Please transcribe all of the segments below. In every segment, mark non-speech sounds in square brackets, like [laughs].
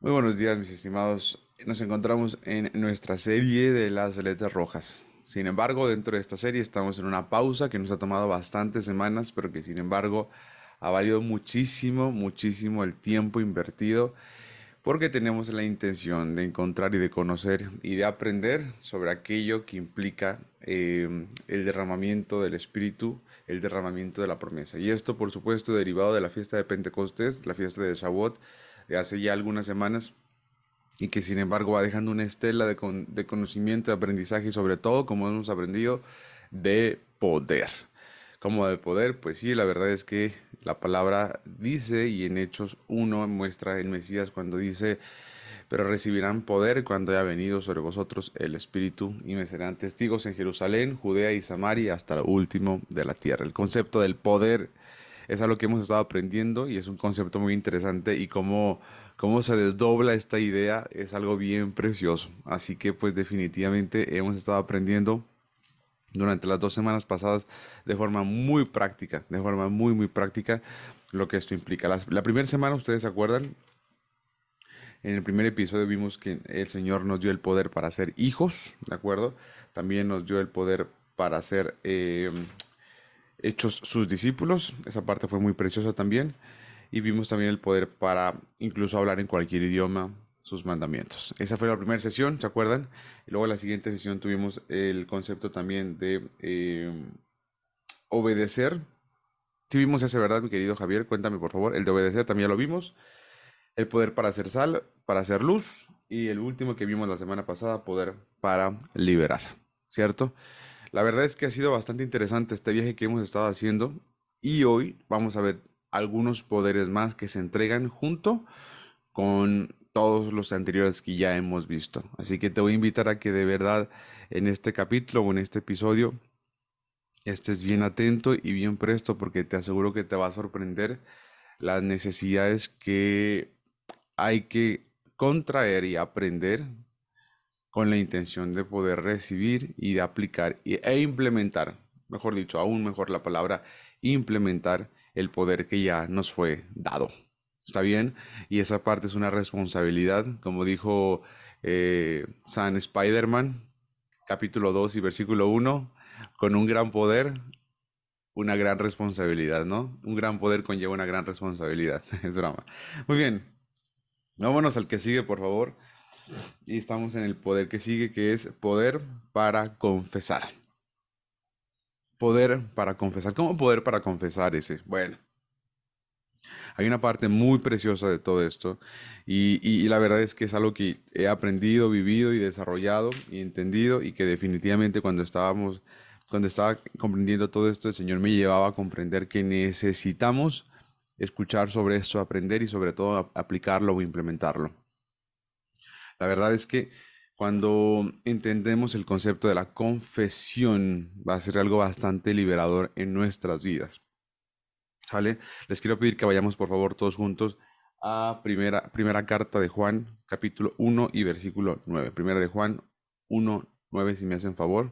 Muy buenos días, mis estimados. Nos encontramos en nuestra serie de las letras rojas. Sin embargo, dentro de esta serie estamos en una pausa que nos ha tomado bastantes semanas, pero que sin embargo ha valido muchísimo, muchísimo el tiempo invertido, porque tenemos la intención de encontrar y de conocer y de aprender sobre aquello que implica em, el derramamiento del Espíritu, el derramamiento de la promesa. Y esto, por supuesto, derivado de la fiesta de Pentecostés, la fiesta de Shavuot, de hace ya algunas semanas y que sin embargo va dejando una estela de, conocimiento, de aprendizaje y sobre todo, como hemos aprendido, de poder. Como de poder, pues sí, la verdad es que la palabra dice y en Hechos 1 muestra el Mesías cuando dice, pero recibirán poder cuando haya venido sobre vosotros el Espíritu y me serán testigos en Jerusalén, Judea y Samaria hasta lo último de la tierra. El concepto del poder es algo que hemos estado aprendiendo y es un concepto muy interesante y cómo, cómo se desdobla esta idea es algo bien precioso. Así que pues definitivamente hemos estado aprendiendo durante las dos semanas pasadas de forma muy práctica, de forma muy, muy práctica lo que esto implica. La, primera semana, ustedes se acuerdan, en el primer episodio vimos que el Señor nos dio el poder para ser hijos, ¿de acuerdo? También nos dio el poder para ser eh, hechos sus discípulos. Esa parte fue muy preciosa también. Y vimos también el poder para incluso hablar en cualquier idioma sus mandamientos. Esa fue la primera sesión, ¿se acuerdan? Y luego en la siguiente sesión tuvimos el concepto también de eh, obedecer. tuvimos vimos ese, ¿verdad, mi querido Javier? Cuéntame, por favor. El de obedecer también lo vimos. El poder para hacer sal, para hacer luz. Y el último que vimos la semana pasada, poder para liberar, ¿cierto? La verdad es que ha sido bastante interesante este viaje que hemos estado haciendo y hoy vamos a ver algunos poderes más que se entregan junto con todos los anteriores que ya hemos visto. Así que te voy a invitar a que de verdad en este capítulo o en este episodio estés bien atento y bien presto porque te aseguro que te va a sorprender las necesidades que hay que contraer y aprender con la intención de poder recibir y de aplicar e implementar, mejor dicho, aún mejor la palabra, implementar el poder que ya nos fue dado. ¿Está bien? Y esa parte es una responsabilidad, como dijo eh, San Spider-Man, capítulo 2 y versículo 1, con un gran poder, una gran responsabilidad, ¿no? Un gran poder conlleva una gran responsabilidad, [laughs] es drama. Muy bien, vámonos al que sigue, por favor. Y estamos en el poder que sigue, que es poder para confesar. Poder para confesar. ¿Cómo poder para confesar ese? Bueno, hay una parte muy preciosa de todo esto y, la verdad es que es algo que he aprendido, vivido y desarrollado y entendido y que definitivamente cuando estábamos, cuando estaba comprendiendo todo esto, el Señor me llevaba a comprender que necesitamos escuchar sobre esto, aprender y sobre todo aplicarlo o implementarlo. La verdad es que cuando entendemos el concepto de la confesión, va a ser algo bastante liberador en nuestras vidas. ¿Sale? Les quiero pedir que vayamos, por favor, todos juntos a primera, primera carta de Juan, capítulo 1 y versículo 9. Primera de Juan 1, 9, si me hacen favor.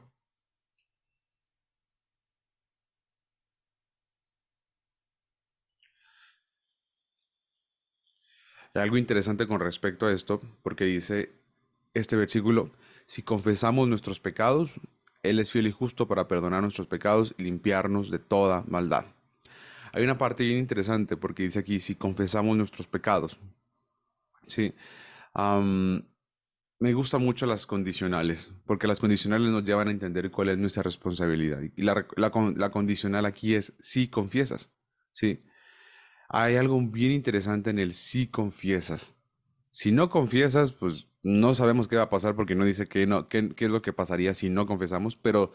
Hay algo interesante con respecto a esto, porque dice este versículo, si confesamos nuestros pecados, Él es fiel y justo para perdonar nuestros pecados y limpiarnos de toda maldad. Hay una parte bien interesante porque dice aquí, si confesamos nuestros pecados. Sí. me gustan mucho las condicionales, porque las condicionales nos llevan a entender cuál es nuestra responsabilidad. Y la, condicional aquí es si confiesas. Sí hay algo bien interesante en el si confiesas. Si no confiesas, pues no sabemos qué va a pasar porque no dice qué, no, qué, es lo que pasaría si no confesamos, pero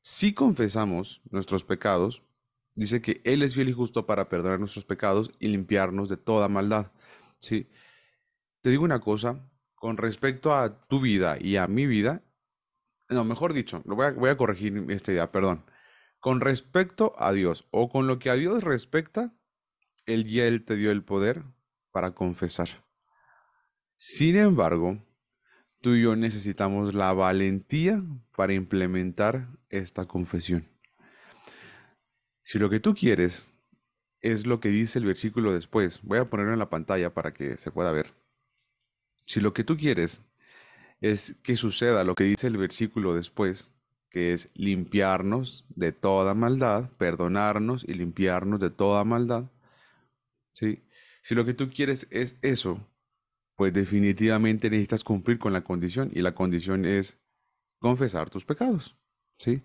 si confesamos nuestros pecados, dice que Él es fiel y justo para perdonar nuestros pecados y limpiarnos de toda maldad. ¿sí? Te digo una cosa, con respecto a tu vida y a mi vida, no, mejor dicho, lo voy a corregir esta idea, perdón. Con respecto a Dios o con lo que a Dios respecta, él ya él te dio el poder para confesar. Sin embargo, tú y yo necesitamos la valentía para implementar esta confesión. Si lo que tú quieres es lo que dice el versículo después, voy a ponerlo en la pantalla para que se pueda ver. Si lo que tú quieres es que suceda lo que dice el versículo después, que es limpiarnos de toda maldad, perdonarnos y limpiarnos de toda maldad, si lo que tú quieres es eso, pues definitivamente necesitas cumplir con la condición y la condición es confesar tus pecados, ¿sí?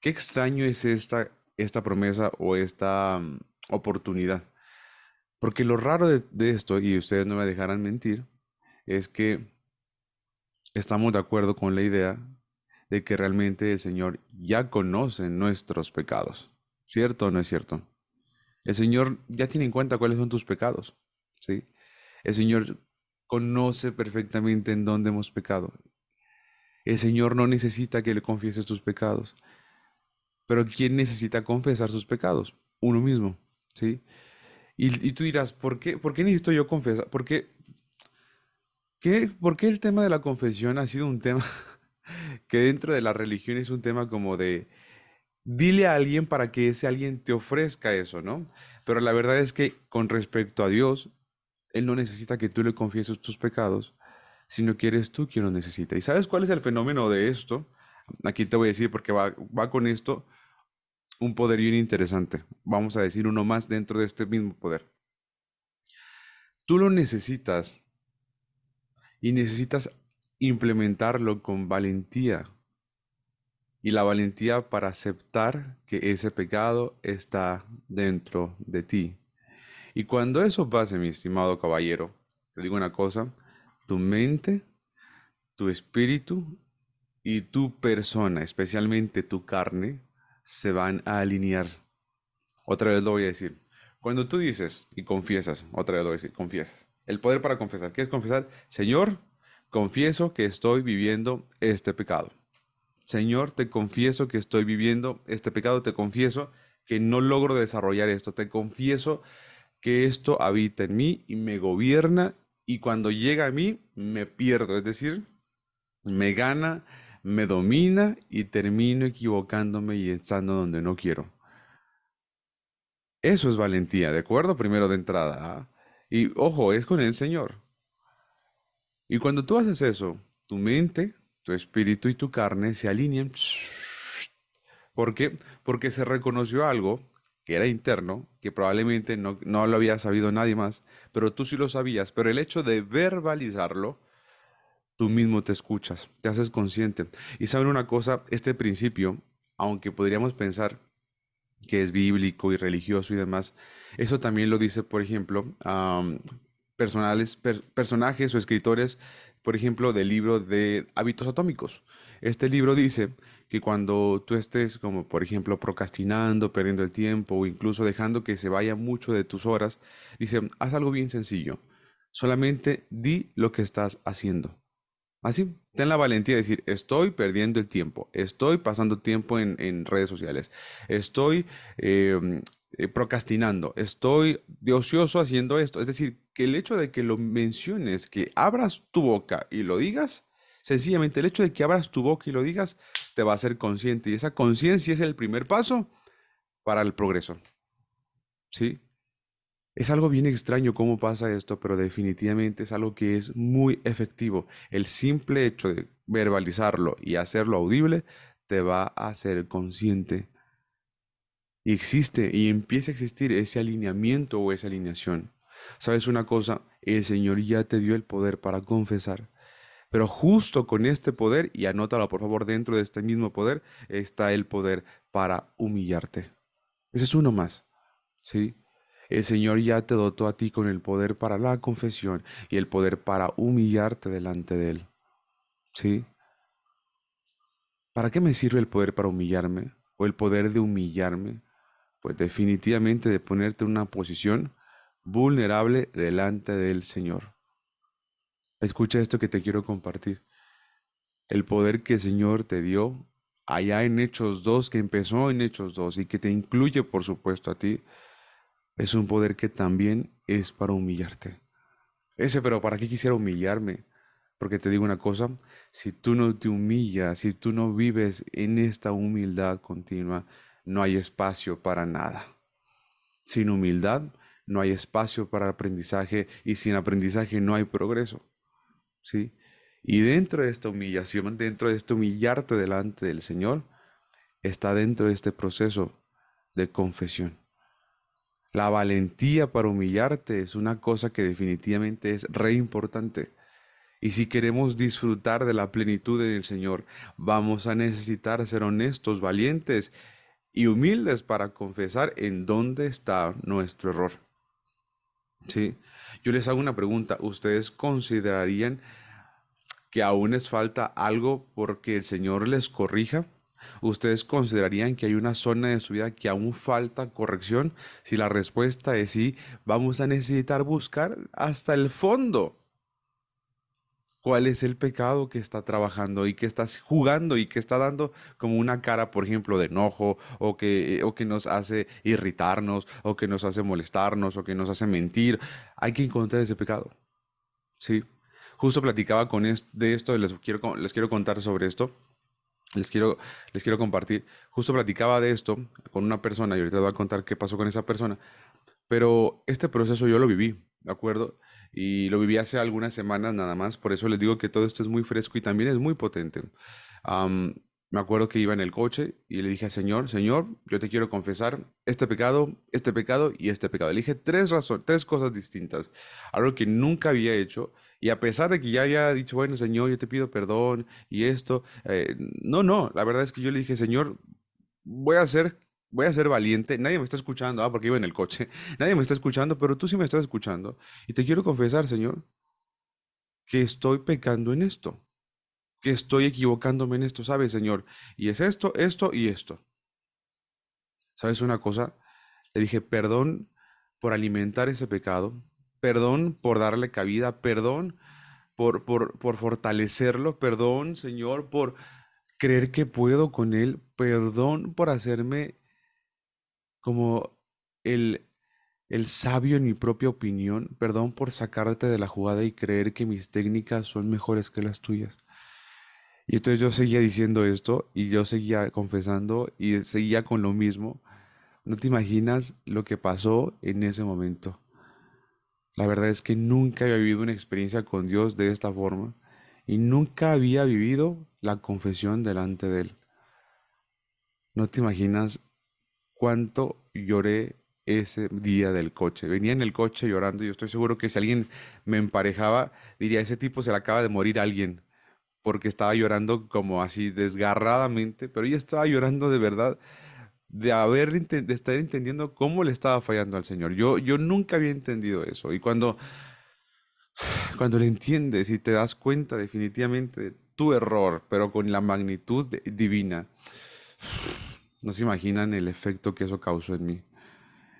Qué extraño es esta, esta promesa o esta mm, oportunidad. Porque lo raro de, de esto, y ustedes no me dejarán mentir, es que estamos de acuerdo con la idea de que realmente el Señor ya conoce nuestros pecados. ¿Cierto o no es cierto? El Señor ya tiene en cuenta cuáles son tus pecados. ¿sí? El Señor conoce perfectamente en dónde hemos pecado. El Señor no necesita que le confieses tus pecados. Pero ¿quién necesita confesar sus pecados? Uno mismo. ¿sí? Y, tú dirás, ¿por qué, ¿por qué necesito yo confesar? qué, qué, ¿Por qué el tema de la confesión ha sido un tema [laughs] que dentro de la religión es un tema como de dile a alguien para que ese alguien te ofrezca eso, ¿no? Pero la verdad es que con respecto a Dios, Él no necesita que tú le confieses tus pecados, sino que eres tú quien lo necesita. ¿Y sabes cuál es el fenómeno de esto? Aquí te voy a decir porque va, va con esto un poder bien interesante. Vamos a decir uno más dentro de este mismo poder. Tú lo necesitas y necesitas implementarlo con valentía, y la valentía para aceptar que ese pecado está dentro de ti. Y cuando eso pase, mi estimado caballero, te digo una cosa, tu mente, tu espíritu y tu persona, especialmente tu carne, se van a alinear. Otra vez lo voy a decir. Cuando tú dices y confiesas, otra vez lo voy a decir, confiesas. El poder para confesar. ¿Qué es confesar? Señor, confieso que estoy viviendo este pecado. Señor, te confieso que estoy viviendo este pecado, te confieso que no logro desarrollar esto, te confieso que esto habita en mí y me gobierna y cuando llega a mí me pierdo, es decir, me gana, me domina y termino equivocándome y estando donde no quiero. Eso es valentía, ¿de acuerdo? Primero de entrada. ¿ah? Y ojo, es con el Señor. Y cuando tú haces eso, tu mente tu espíritu y tu carne se alineen ¿Por qué? Porque se reconoció algo que era interno, que probablemente no, no, lo había sabido nadie más, pero tú sí lo sabías. Pero el hecho de verbalizarlo, tú mismo te escuchas, te haces consciente. Y saben una cosa, este principio, aunque podríamos pensar que es bíblico y religioso y demás, eso también lo dice, por ejemplo, personales, personajes o escritores por ejemplo, del libro de hábitos atómicos. Este libro dice que cuando tú estés como, por ejemplo, procrastinando, perdiendo el tiempo o incluso dejando que se vaya mucho de tus horas, dice, haz algo bien sencillo. Solamente di lo que estás haciendo. Así, ten la valentía de decir, estoy perdiendo el tiempo, estoy pasando tiempo en, redes sociales, estoy em, eh, procrastinando, estoy de ocioso haciendo esto. Es decir, que el hecho de que lo menciones, que abras tu boca y lo digas, sencillamente el hecho de que abras tu boca y lo digas te va a hacer consciente y esa conciencia es el primer paso para el progreso. ¿Sí? Es algo bien extraño cómo pasa esto, pero definitivamente es algo que es muy efectivo. El simple hecho de verbalizarlo y hacerlo audible te va a hacer consciente. Y existe y empieza a existir ese alineamiento o esa alineación. Sabes una cosa, el Señor ya te dio el poder para confesar. Pero justo con este poder, y anótalo por favor, dentro de este mismo poder está el poder para humillarte. Ese es uno más. ¿sí? El Señor ya te dotó a ti con el poder para la confesión y el poder para humillarte delante de Él. ¿Sí? ¿Para qué me sirve el poder para humillarme? ¿O el poder de humillarme? Pues definitivamente de ponerte en una posición vulnerable delante del Señor. Escucha esto que te quiero compartir. El poder que el Señor te dio allá en Hechos 2, que empezó en Hechos 2 y que te incluye, por supuesto, a ti, es un poder que también es para humillarte. Ese, pero ¿para qué quisiera humillarme? Porque te digo una cosa, si tú no te humillas, si tú no vives en esta humildad continua, no hay espacio para nada. Sin humildad no hay espacio para aprendizaje y sin aprendizaje no hay progreso. ¿Sí? Y dentro de esta humillación, dentro de este humillarte delante del Señor, está dentro de este proceso de confesión. La valentía para humillarte es una cosa que definitivamente es re importante. Y si queremos disfrutar de la plenitud del Señor, vamos a necesitar ser honestos, valientes y humildes para confesar en dónde está nuestro error. ¿sí? Yo les hago una pregunta. ¿Ustedes considerarían que aún les falta algo porque el Señor les corrija? ¿Ustedes considerarían que hay una zona de su vida que aún falta corrección? Si la respuesta es sí, vamos a necesitar buscar hasta el fondo cuál es el pecado que está trabajando y que está jugando y que está dando como una cara, por ejemplo, de enojo o que, o que nos hace irritarnos o que nos hace molestarnos o que nos hace mentir. Hay que encontrar ese pecado. Sí. Justo platicaba con de esto, les quiero, les quiero contar sobre esto. Les quiero, les quiero compartir. Justo platicaba de esto con una persona y ahorita les voy a contar qué pasó con esa persona. Pero este proceso yo lo viví. ¿de acuerdo? Y lo viví hace algunas semanas nada más, por eso les digo que todo esto es muy fresco y también es muy potente. me acuerdo que iba en el coche y le dije al Señor, Señor, yo te quiero confesar este pecado, este pecado y este pecado. Le dije tres razones, tres cosas distintas, algo que nunca había hecho. Y a pesar de que ya había dicho, bueno, Señor, yo te pido perdón y esto, eh, no, no, la verdad es que yo le dije, Señor, voy a hacer voy a ser valiente, nadie me está escuchando, ah, porque iba en el coche, [laughs] nadie me está escuchando, pero tú sí me estás escuchando. Y te quiero confesar, Señor, que estoy pecando en esto, que estoy equivocándome en esto, ¿sabes, Señor? Y es esto, esto y esto. ¿Sabes una cosa? Le dije, perdón por alimentar ese pecado, perdón por darle cabida, perdón por, por, por fortalecerlo, perdón, Señor, por creer que puedo con él, perdón por hacerme como el, el sabio en mi propia opinión, perdón por sacarte de la jugada y creer que mis técnicas son mejores que las tuyas. Y entonces yo seguía diciendo esto y yo seguía confesando y seguía con lo mismo. No te imaginas lo que pasó en ese momento. La verdad es que nunca había vivido una experiencia con Dios de esta forma y nunca había vivido la confesión delante de Él. No te imaginas cuánto lloré ese día del coche. Venía en el coche llorando. y Yo estoy seguro que si alguien me emparejaba, diría, ese tipo se le acaba de morir alguien, porque estaba llorando como así desgarradamente, pero ella estaba llorando de verdad, de, haber, estar entendiendo cómo le estaba fallando al Señor. Yo, yo nunca había entendido eso. Y cuando, cuando lo entiendes y te das cuenta definitivamente de tu error, pero con la magnitud divina, no se imaginan el efecto que eso causó en mí.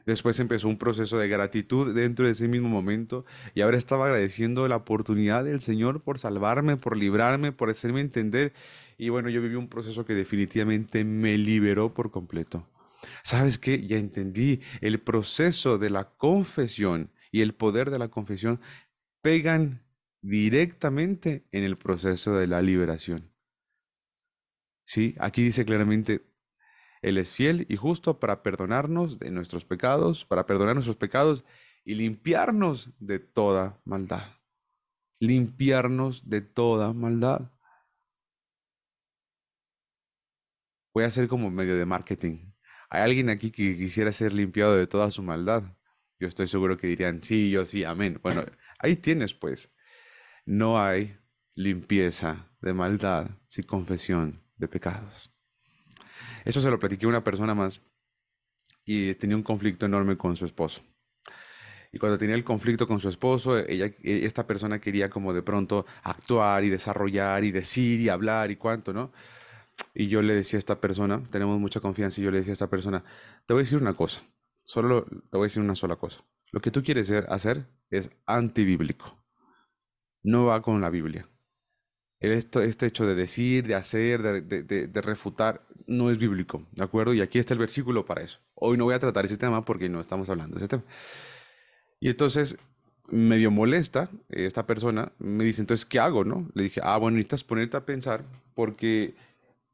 Después empezó un proceso de gratitud dentro de ese mismo momento y ahora estaba agradeciendo la oportunidad del Señor por salvarme, por librarme, por hacerme entender. Y bueno, yo viví un proceso que definitivamente me liberó por completo. ¿Sabes qué? Ya entendí el proceso de la confesión y el poder de la confesión pegan directamente en el proceso de la liberación. Sí, aquí dice claramente, él es fiel y justo para perdonarnos de nuestros pecados, para perdonar nuestros pecados y limpiarnos de toda maldad. Limpiarnos de toda maldad. Voy a hacer como medio de marketing. Hay alguien aquí que quisiera ser limpiado de toda su maldad. Yo estoy seguro que dirían, sí, yo sí, amén. Bueno, ahí tienes pues. No hay limpieza de maldad sin confesión de pecados. Eso se lo platiqué a una persona más y tenía un conflicto enorme con su esposo. Y cuando tenía el conflicto con su esposo, ella, esta persona quería como de pronto actuar y desarrollar y decir y hablar y cuánto, ¿no? Y yo le decía a esta persona, tenemos mucha confianza, y yo le decía a esta persona, te voy a decir una cosa, solo te voy a decir una sola cosa. Lo que tú quieres hacer es antibíblico. No va con la Biblia esto, este hecho de decir, de hacer, de, refutar, no es bíblico, ¿de acuerdo? Y aquí está el versículo para eso. Hoy no voy a tratar ese tema porque no estamos hablando de ese tema. Y entonces, medio molesta esta persona, me dice, entonces, ¿qué hago, no? Le dije, ah, bueno, necesitas ponerte a pensar porque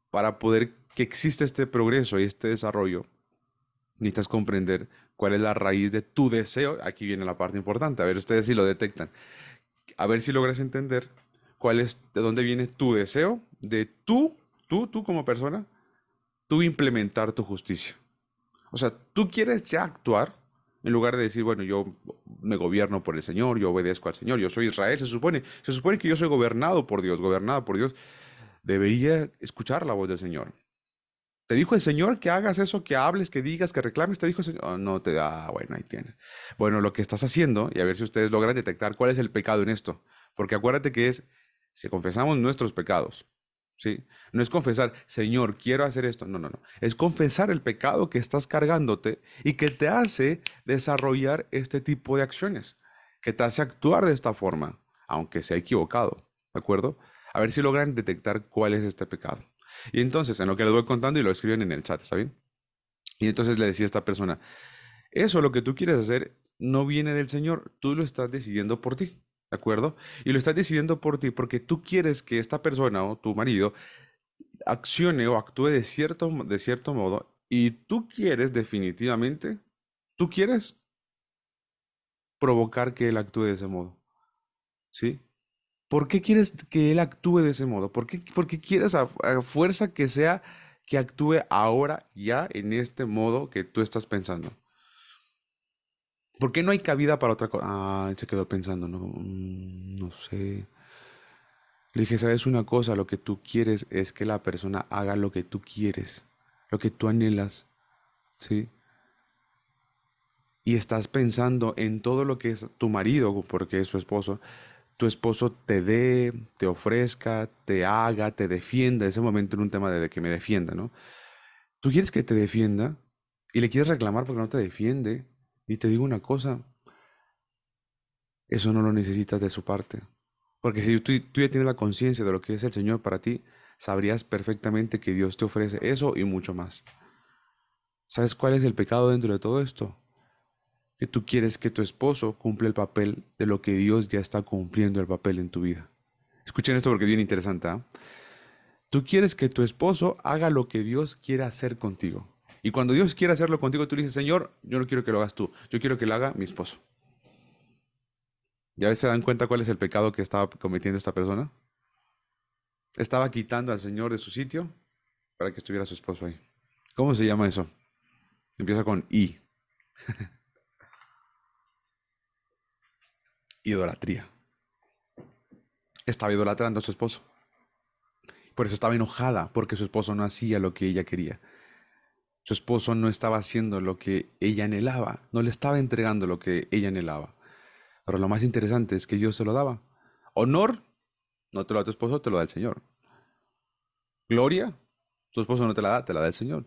para poder que exista este progreso y este desarrollo, necesitas comprender cuál es la raíz de tu deseo. Aquí viene la parte importante, a ver ustedes si lo detectan. A ver si logras entender es, de dónde viene tu deseo de tú, tú, tú como persona, tú implementar tu justicia. O sea, tú quieres ya actuar en lugar de decir, bueno, yo me gobierno por el Señor, yo obedezco al Señor, yo soy Israel, se supone, se supone que yo soy gobernado por Dios, gobernado por Dios. Debería escuchar la voz del Señor. Te dijo el Señor que hagas eso, que hables, que digas, que reclames. Te dijo el Señor, oh, no te da, ah, bueno, ahí tienes. Bueno, lo que estás haciendo, y a ver si ustedes logran detectar cuál es el pecado en esto, porque acuérdate que es si confesamos nuestros pecados, ¿sí? No es confesar, Señor, quiero hacer esto. No, no, no. Es confesar el pecado que estás cargándote y que te hace desarrollar este tipo de acciones, que te hace actuar de esta forma, aunque sea equivocado, ¿de acuerdo? A ver si logran detectar cuál es este pecado. Y entonces, en lo que les voy contando y lo escriben en el chat, ¿está bien? Y entonces le decía a esta persona, eso lo que tú quieres hacer no viene del Señor, tú lo estás decidiendo por ti. ¿de acuerdo? Y lo estás decidiendo por ti porque tú quieres que esta persona o tu marido accione o actúe de cierto, de cierto modo y tú quieres definitivamente, tú quieres provocar que él actúe de ese modo. ¿Sí? ¿Por qué quieres que él actúe de ese modo? ¿Por qué, quieres a, fuerza que sea que actúe ahora, ya, en este modo que tú estás pensando? ¿Por qué no hay cabida para otra cosa? Ah, se quedó pensando, no, mm, no sé. Le dije, ¿sabes una cosa? Lo que tú quieres es que la persona haga lo que tú quieres, lo que tú anhelas, ¿sí? Y estás pensando en todo lo que es tu marido, porque es su esposo, tu esposo te dé, te ofrezca, te haga, te defienda. Ese momento en un tema de que me defienda, ¿no? Tú quieres que te defienda y le quieres reclamar porque no te defiende y te digo una cosa, eso no lo necesitas de su parte. Porque si tú, ya tienes la conciencia de lo que es el Señor para ti, sabrías perfectamente que Dios te ofrece eso y mucho más. ¿Sabes cuál es el pecado dentro de todo esto? Que tú quieres que tu esposo cumpla el papel de lo que Dios ya está cumpliendo el papel en tu vida. Escuchen esto porque es bien interesante. ¿ah? Tú quieres que tu esposo haga lo que Dios quiera hacer contigo. Y cuando Dios quiere hacerlo contigo, tú dices, Señor, yo no quiero que lo hagas tú, yo quiero que lo haga mi esposo. ¿Ya se dan cuenta cuál es el pecado que estaba cometiendo esta persona? Estaba quitando al Señor de su sitio para que estuviera su esposo ahí. ¿Cómo se llama eso? Empieza con I. [laughs] Idolatría. Estaba idolatrando a su esposo. Por eso estaba enojada, porque su esposo no hacía lo que ella quería. Su esposo no estaba haciendo lo que ella anhelaba, no le estaba entregando lo que ella anhelaba. Pero lo más interesante es que Dios se lo daba. Honor, no te lo da tu esposo, te lo da el Señor. Gloria, tu esposo no te la da, te la da el Señor.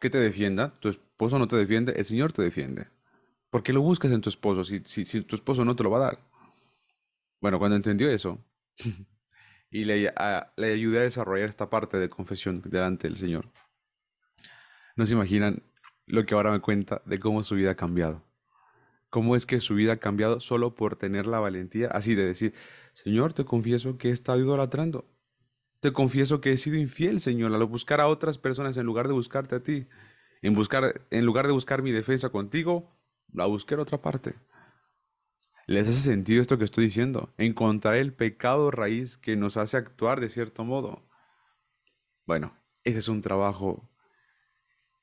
Que te defienda, tu esposo no te defiende, el Señor te defiende. ¿Por qué lo buscas en tu esposo si, si, tu esposo no te lo va a dar? Bueno, cuando entendió eso, [laughs] y le, le ayudé a desarrollar esta parte de confesión delante del Señor. No se imaginan lo que ahora me cuenta de cómo su vida ha cambiado. Cómo es que su vida ha cambiado solo por tener la valentía así de decir, Señor, te confieso que he estado idolatrando. Te confieso que he sido infiel, Señor, al buscar a otras personas en lugar de buscarte a ti. En, buscar, en lugar de buscar mi defensa contigo, la busqué en otra parte. ¿Les hace sentido esto que estoy diciendo? Encontrar el pecado raíz que nos hace actuar de cierto modo. Bueno, ese es un trabajo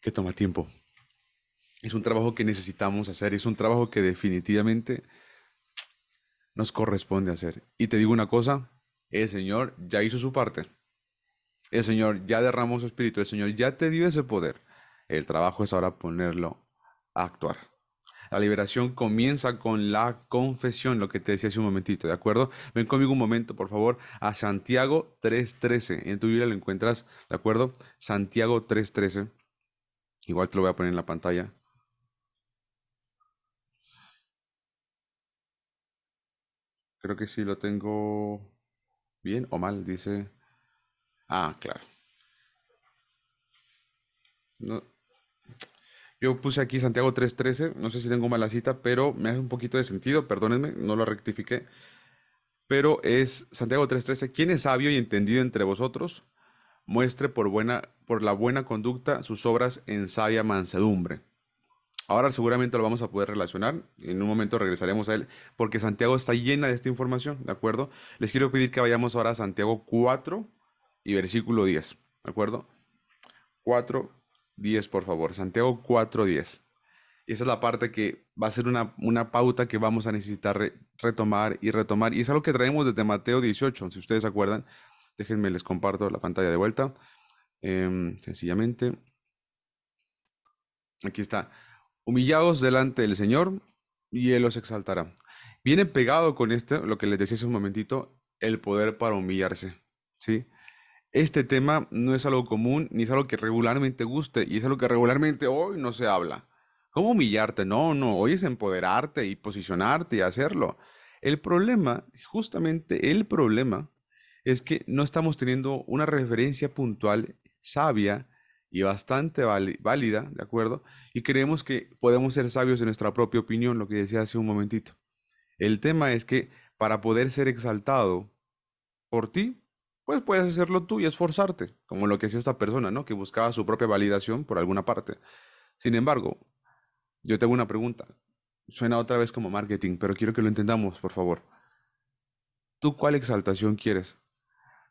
que toma tiempo. Es un trabajo que necesitamos hacer, es un trabajo que definitivamente nos corresponde hacer. Y te digo una cosa, el Señor ya hizo su parte. El Señor ya derramó su espíritu, el Señor ya te dio ese poder. El trabajo es ahora ponerlo a actuar. La liberación comienza con la confesión, lo que te decía hace un momentito, ¿de acuerdo? Ven conmigo un momento, por favor, a Santiago 3.13. En tu Biblia lo encuentras, ¿de acuerdo? Santiago 3.13. Igual te lo voy a poner en la pantalla. Creo que sí lo tengo bien o mal, dice. Ah, claro. Yo puse aquí Santiago 3.13, no sé si tengo mala cita, pero me hace un poquito de sentido, perdónenme, no lo rectifiqué. Pero es Santiago 3.13, ¿quién es sabio y entendido entre vosotros? muestre por, buena, por la buena conducta sus obras en sabia mansedumbre. Ahora seguramente lo vamos a poder relacionar, en un momento regresaremos a él, porque Santiago está llena de esta información, ¿de acuerdo? Les quiero pedir que vayamos ahora a Santiago 4 y versículo 10, ¿de acuerdo? 4, 10, por favor, Santiago 4, 10. Y esa es la parte que va a ser una, pauta que vamos a necesitar retomar y retomar. Y es algo que traemos desde Mateo 18, si ustedes acuerdan. Déjenme, les comparto la pantalla de vuelta. Em, sencillamente. Aquí está. Humillados delante del Señor y Él los exaltará. Viene pegado con esto, lo que les decía hace un momentito, el poder para humillarse. ¿sí? Este tema no es algo común ni es algo que regularmente guste y es algo que regularmente hoy no se habla. ¿Cómo humillarte? No, no, hoy es empoderarte y posicionarte y hacerlo. El problema, justamente el problema, es que no estamos teniendo una referencia puntual sabia y bastante válida, ¿de acuerdo? Y creemos que podemos ser sabios en nuestra propia opinión, lo que decía hace un momentito. El tema es que para poder ser exaltado por ti, pues puedes hacerlo tú y esforzarte, como lo que hacía esta persona, ¿no? Que buscaba su propia validación por alguna parte. Sin embargo, yo tengo una pregunta. Suena otra vez como marketing, pero quiero que lo entendamos, por favor. ¿Tú cuál exaltación quieres?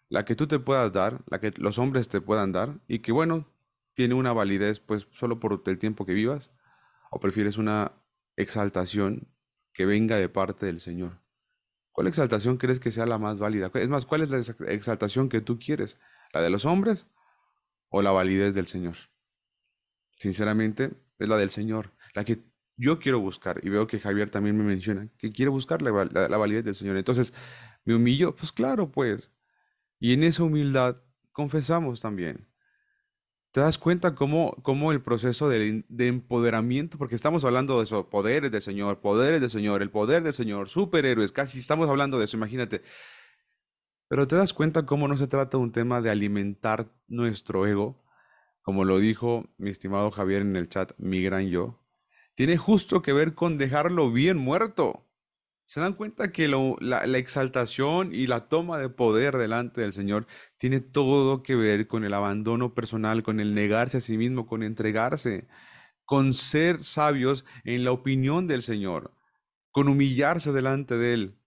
la que tú te puedas dar, la que los hombres te puedan dar y que bueno, tiene una validez pues solo por el tiempo que vivas o prefieres una exaltación que venga de parte del Señor. ¿Cuál exaltación crees que sea la más válida? Es más, ¿cuál es la exaltación que tú quieres? ¿La de los hombres o la validez del Señor? Sinceramente, es la del Señor, la que yo quiero buscar. Y veo que Javier también me menciona que quiero buscar la, la validez del Señor. Entonces, ¿me humillo? Pues claro, pues. Y en esa humildad confesamos también. ¿Te das cuenta cómo, cómo el proceso de, empoderamiento, porque estamos hablando de esos poderes del Señor, poderes del Señor, el poder del Señor, superhéroes, casi estamos hablando de eso, imagínate. Pero te das cuenta cómo no se trata de un tema de alimentar nuestro ego, como lo dijo mi estimado Javier en el chat, mi gran yo, tiene justo que ver con dejarlo bien muerto se dan cuenta que la, exaltación y la toma de poder delante del Señor tiene todo que ver con el abandono personal, con el negarse a sí mismo, con entregarse, con ser sabios en la opinión del Señor, con humillarse delante de Él,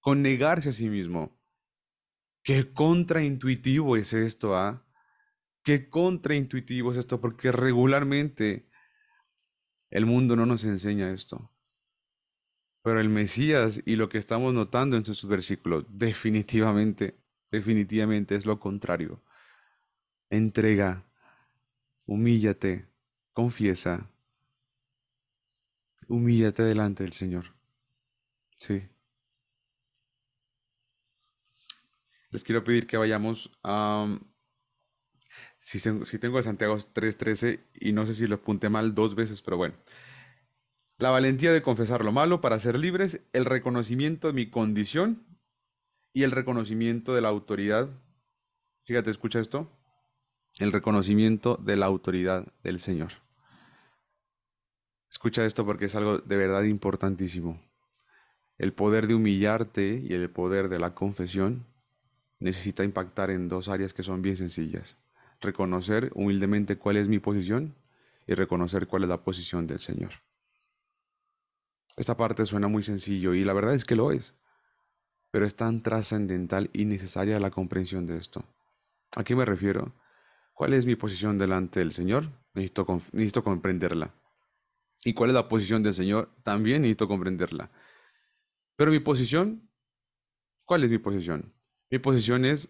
con negarse a sí mismo. Qué contraintuitivo es esto, ¿ah? Qué contraintuitivo es esto, porque regularmente el mundo no nos enseña esto. Pero el Mesías y lo que estamos notando en sus versículos definitivamente, definitivamente es lo contrario. Entrega, humíllate, confiesa, humíllate delante del Señor. Sí. Les quiero pedir que vayamos a... Um, si, tengo a Santiago 3.13 y no sé si lo apunté mal dos veces, pero bueno la valentía de confesar lo malo para ser libres, el reconocimiento de mi condición y el reconocimiento de la autoridad. Fíjate, escucha esto. El reconocimiento de la autoridad del Señor. Escucha esto porque es algo de verdad importantísimo. El poder de humillarte y el poder de la confesión necesita impactar en dos áreas que son bien sencillas. Reconocer humildemente cuál es mi posición y reconocer cuál es la posición del Señor. Esta parte suena muy sencillo y la verdad es que lo es, pero es tan trascendental y necesaria la comprensión de esto. ¿A qué me refiero? ¿Cuál es mi posición delante del Señor? Necesito, comprenderla. ¿Y cuál es la posición del Señor? También necesito comprenderla. Pero mi posición, ¿cuál es mi posición? Mi posición es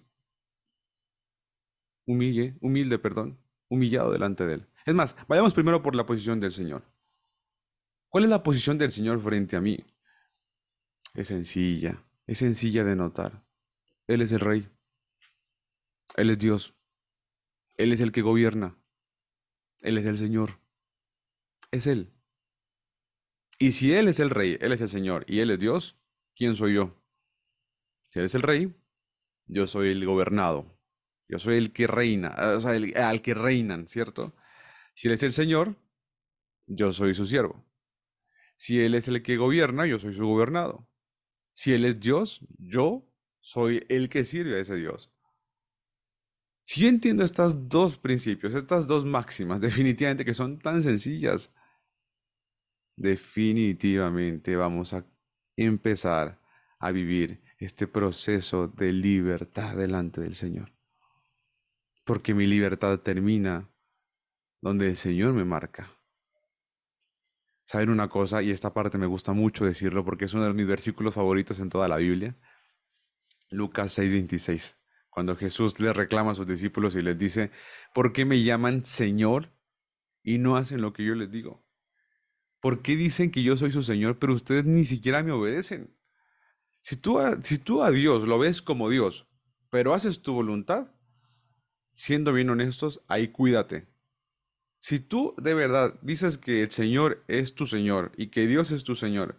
humilde, humilde, perdón, humillado delante de Él. Es más, vayamos primero por la posición del Señor. ¿Cuál es la posición del Señor frente a mí? Es sencilla, es sencilla de notar. Él es el Rey, Él es Dios, Él es el que gobierna, Él es el Señor, es Él. Y si Él es el Rey, Él es el Señor y Él es Dios, ¿quién soy yo? Si Él es el Rey, yo soy el gobernado, yo soy el que reina, o sea, al que reinan, ¿cierto? Si Él es el Señor, yo soy su siervo. Si Él es el que gobierna, yo soy su gobernado. Si Él es Dios, yo soy el que sirve a ese Dios. Si yo entiendo estos dos principios, estas dos máximas, [laughs] definitivamente que son tan sencillas, definitivamente vamos a empezar a vivir este proceso de libertad delante del Señor. Porque mi libertad termina donde el Señor me marca saben una cosa, y esta parte me gusta mucho decirlo porque es uno de mis versículos favoritos en toda la Biblia, Lucas 6:26, cuando Jesús le reclama a sus discípulos y les dice, ¿por qué me llaman Señor y no hacen lo que yo les digo? ¿Por qué dicen que yo soy su Señor, pero ustedes ni siquiera me obedecen? Si tú si tú a Dios lo ves como Dios, pero haces tu voluntad, siendo bien honestos, ahí cuídate, si tú de verdad dices que el Señor es tu Señor y que Dios es tu Señor,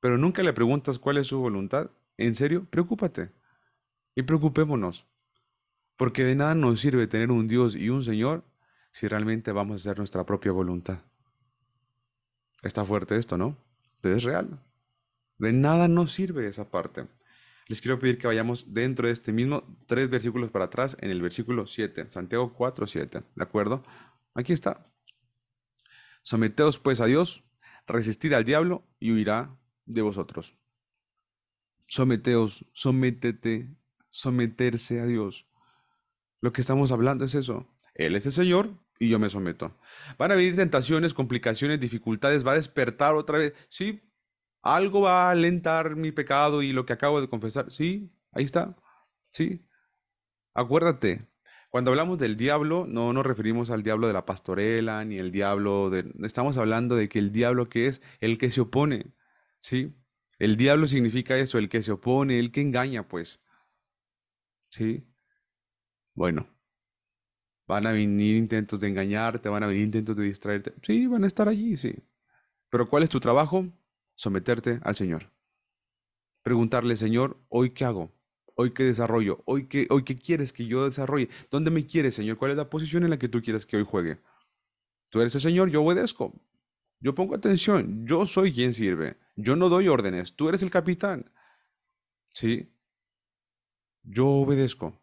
pero nunca le preguntas cuál es su voluntad, en serio, preocúpate y preocupémonos. Porque de nada nos sirve tener un Dios y un Señor si realmente vamos a hacer nuestra propia voluntad. Está fuerte esto, ¿no? Pero es real. De nada nos sirve esa parte. Les quiero pedir que vayamos dentro de este mismo tres versículos para atrás en el versículo 7, Santiago 4, 7, ¿de acuerdo? Aquí está. Someteos pues a Dios, resistid al diablo y huirá de vosotros. Someteos, sométete, someterse a Dios. Lo que estamos hablando es eso. Él es el Señor y yo me someto. Van a venir tentaciones, complicaciones, dificultades, va a despertar otra vez. Sí, algo va a alentar mi pecado y lo que acabo de confesar. Sí, ahí está. Sí. Acuérdate, cuando hablamos del diablo, no nos referimos al diablo de la pastorela, ni el diablo de... Estamos hablando de que el diablo que es el que se opone, ¿sí? El diablo significa eso, el que se opone, el que engaña, pues. ¿Sí? Bueno, van a venir intentos de engañarte, van a venir intentos de distraerte. Sí, van a estar allí, sí. Pero ¿cuál es tu trabajo? Someterte al Señor. Preguntarle, Señor, ¿hoy qué hago? Hoy que desarrollo, hoy qué hoy quieres que yo desarrolle, ¿dónde me quieres, Señor? ¿Cuál es la posición en la que tú quieres que hoy juegue? Tú eres el Señor, yo obedezco. Yo pongo atención, yo soy quien sirve. Yo no doy órdenes, tú eres el capitán. ¿Sí? Yo obedezco.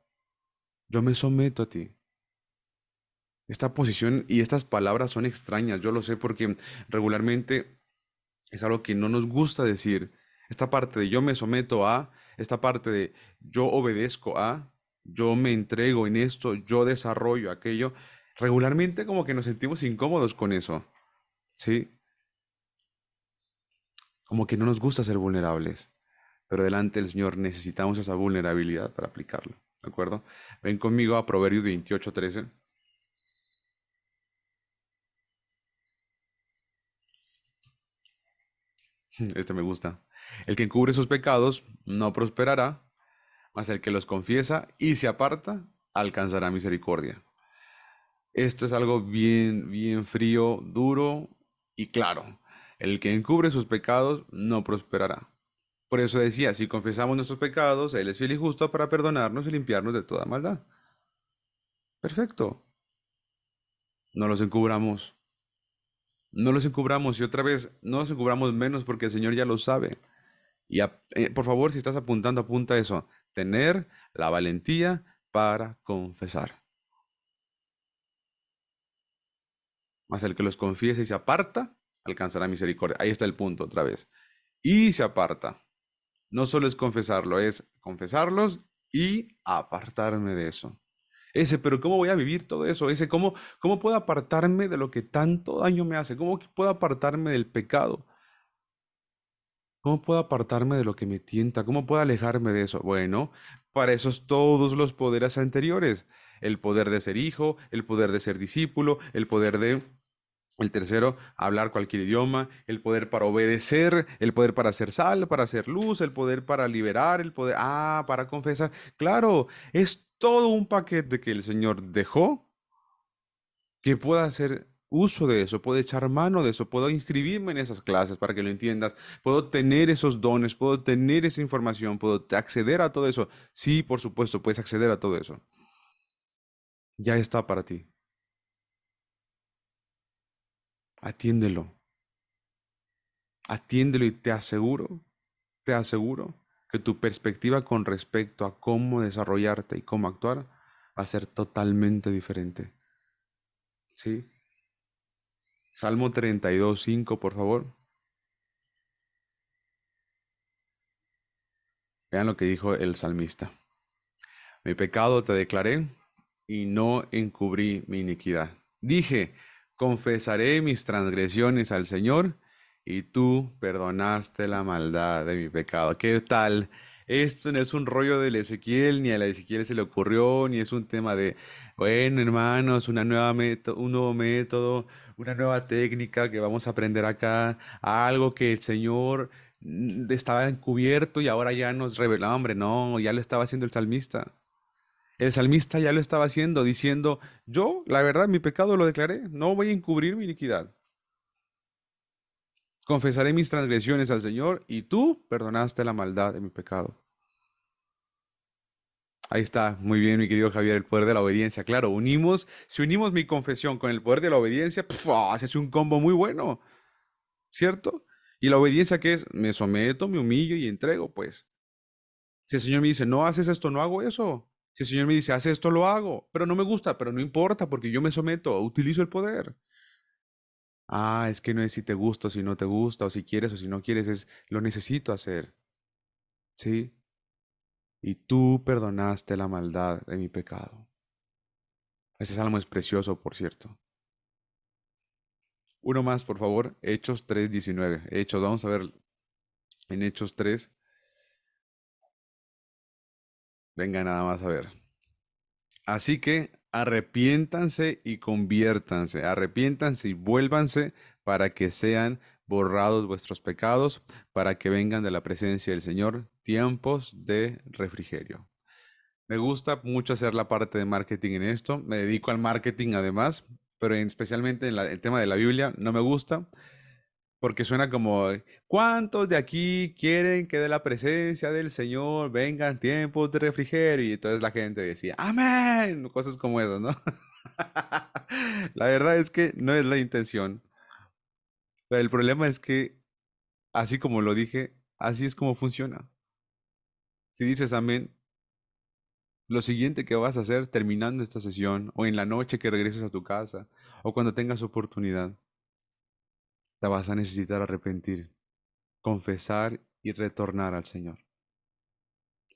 Yo me someto a ti. Esta posición y estas palabras son extrañas, yo lo sé porque regularmente es algo que no nos gusta decir. Esta parte de yo me someto a, esta parte de yo obedezco a, yo me entrego en esto, yo desarrollo aquello, regularmente como que nos sentimos incómodos con eso, ¿sí? Como que no nos gusta ser vulnerables, pero delante del Señor necesitamos esa vulnerabilidad para aplicarlo, ¿de acuerdo? Ven conmigo a Proverbios 28, 13. Este me gusta. El que encubre sus pecados no prosperará, mas el que los confiesa y se aparta alcanzará misericordia. Esto es algo bien, bien frío, duro y claro. El que encubre sus pecados no prosperará. Por eso decía, si confesamos nuestros pecados, Él es fiel y justo para perdonarnos y limpiarnos de toda maldad. Perfecto. No los encubramos. No los encubramos y otra vez no los encubramos menos porque el Señor ya lo sabe. Y eh, por favor, si estás apuntando, apunta eso. Tener la valentía para confesar. Más el que los confiese y se aparta, alcanzará misericordia. Ahí está el punto otra vez. Y se aparta. No solo es confesarlo, es confesarlos y apartarme de eso. Ese, pero ¿cómo voy a vivir todo eso? Ese, ¿cómo, ¿cómo puedo apartarme de lo que tanto daño me hace? ¿Cómo puedo apartarme del pecado? ¿Cómo puedo apartarme de lo que me tienta? ¿Cómo puedo alejarme de eso? Bueno, para eso es todos los poderes anteriores. El poder de ser hijo, el poder de ser discípulo, el poder de... El tercero, hablar cualquier idioma, el poder para obedecer, el poder para hacer sal, para hacer luz, el poder para liberar, el poder, ah, para confesar. Claro, es todo un paquete que el Señor dejó que pueda ser uso de eso, puedo echar mano de eso, puedo inscribirme en esas clases para que lo entiendas, puedo tener esos dones, puedo tener esa información, puedo acceder a todo eso. Sí, por supuesto, puedes acceder a todo eso. Ya está para ti. Atiéndelo. Atiéndelo y te aseguro, te aseguro que tu perspectiva con respecto a cómo desarrollarte y cómo actuar va a ser totalmente diferente. ¿Sí? Salmo 32, 5, por favor. Vean lo que dijo el salmista. Mi pecado te declaré y no encubrí mi iniquidad. Dije, confesaré mis transgresiones al Señor y tú perdonaste la maldad de mi pecado. ¿Qué tal? Esto no es un rollo del Ezequiel, ni a la Ezequiel se le ocurrió, ni es un tema de, bueno, hermanos, una nueva un nuevo método, una nueva técnica que vamos a aprender acá, algo que el Señor mm, estaba encubierto y ahora ya nos revela, hombre, no, ya lo estaba haciendo el salmista. El salmista ya lo estaba haciendo, diciendo, yo, la verdad, mi pecado lo declaré, no voy a encubrir mi iniquidad. Confesaré mis transgresiones al Señor y tú perdonaste la maldad de mi pecado. Ahí está, muy bien, mi querido Javier, el poder de la obediencia. Claro, unimos, si unimos mi confesión con el poder de la obediencia, ah, haces un combo muy bueno, ¿cierto? Y la obediencia que es, me someto, me humillo y entrego, pues. Si el Señor me dice, no haces esto, no hago eso. Si el Señor me dice, haz esto, lo hago. Pero no me gusta, pero no importa, porque yo me someto, utilizo el poder. Ah, es que no es si te gusta o si no te gusta, o si quieres o si no quieres, es lo necesito hacer. ¿Sí? y tú perdonaste la maldad de mi pecado. Ese salmo es precioso, por cierto. Uno más, por favor, Hechos 3.19. Hechos, vamos a ver en Hechos 3. Venga nada más a ver. Así que arrepiéntanse y conviértanse, arrepiéntanse y vuélvanse para que sean borrados vuestros pecados, para que vengan de la presencia del Señor tiempos de refrigerio. Me gusta mucho hacer la parte de marketing en esto. Me dedico al marketing además, pero especialmente en el tema de la Biblia no me gusta porque suena como, ¿cuántos de aquí quieren que de la presencia del Señor vengan tiempos de refrigerio? Y entonces la gente decía, amén, cosas como esas, ¿no? [laughs] la verdad es que no es la intención. Pero el problema es que, así como lo dije, así es como funciona. Si dices amén, lo siguiente que vas a hacer terminando esta sesión, o en la noche que regreses a tu casa, o cuando tengas oportunidad, te vas a necesitar arrepentir, confesar y retornar al Señor.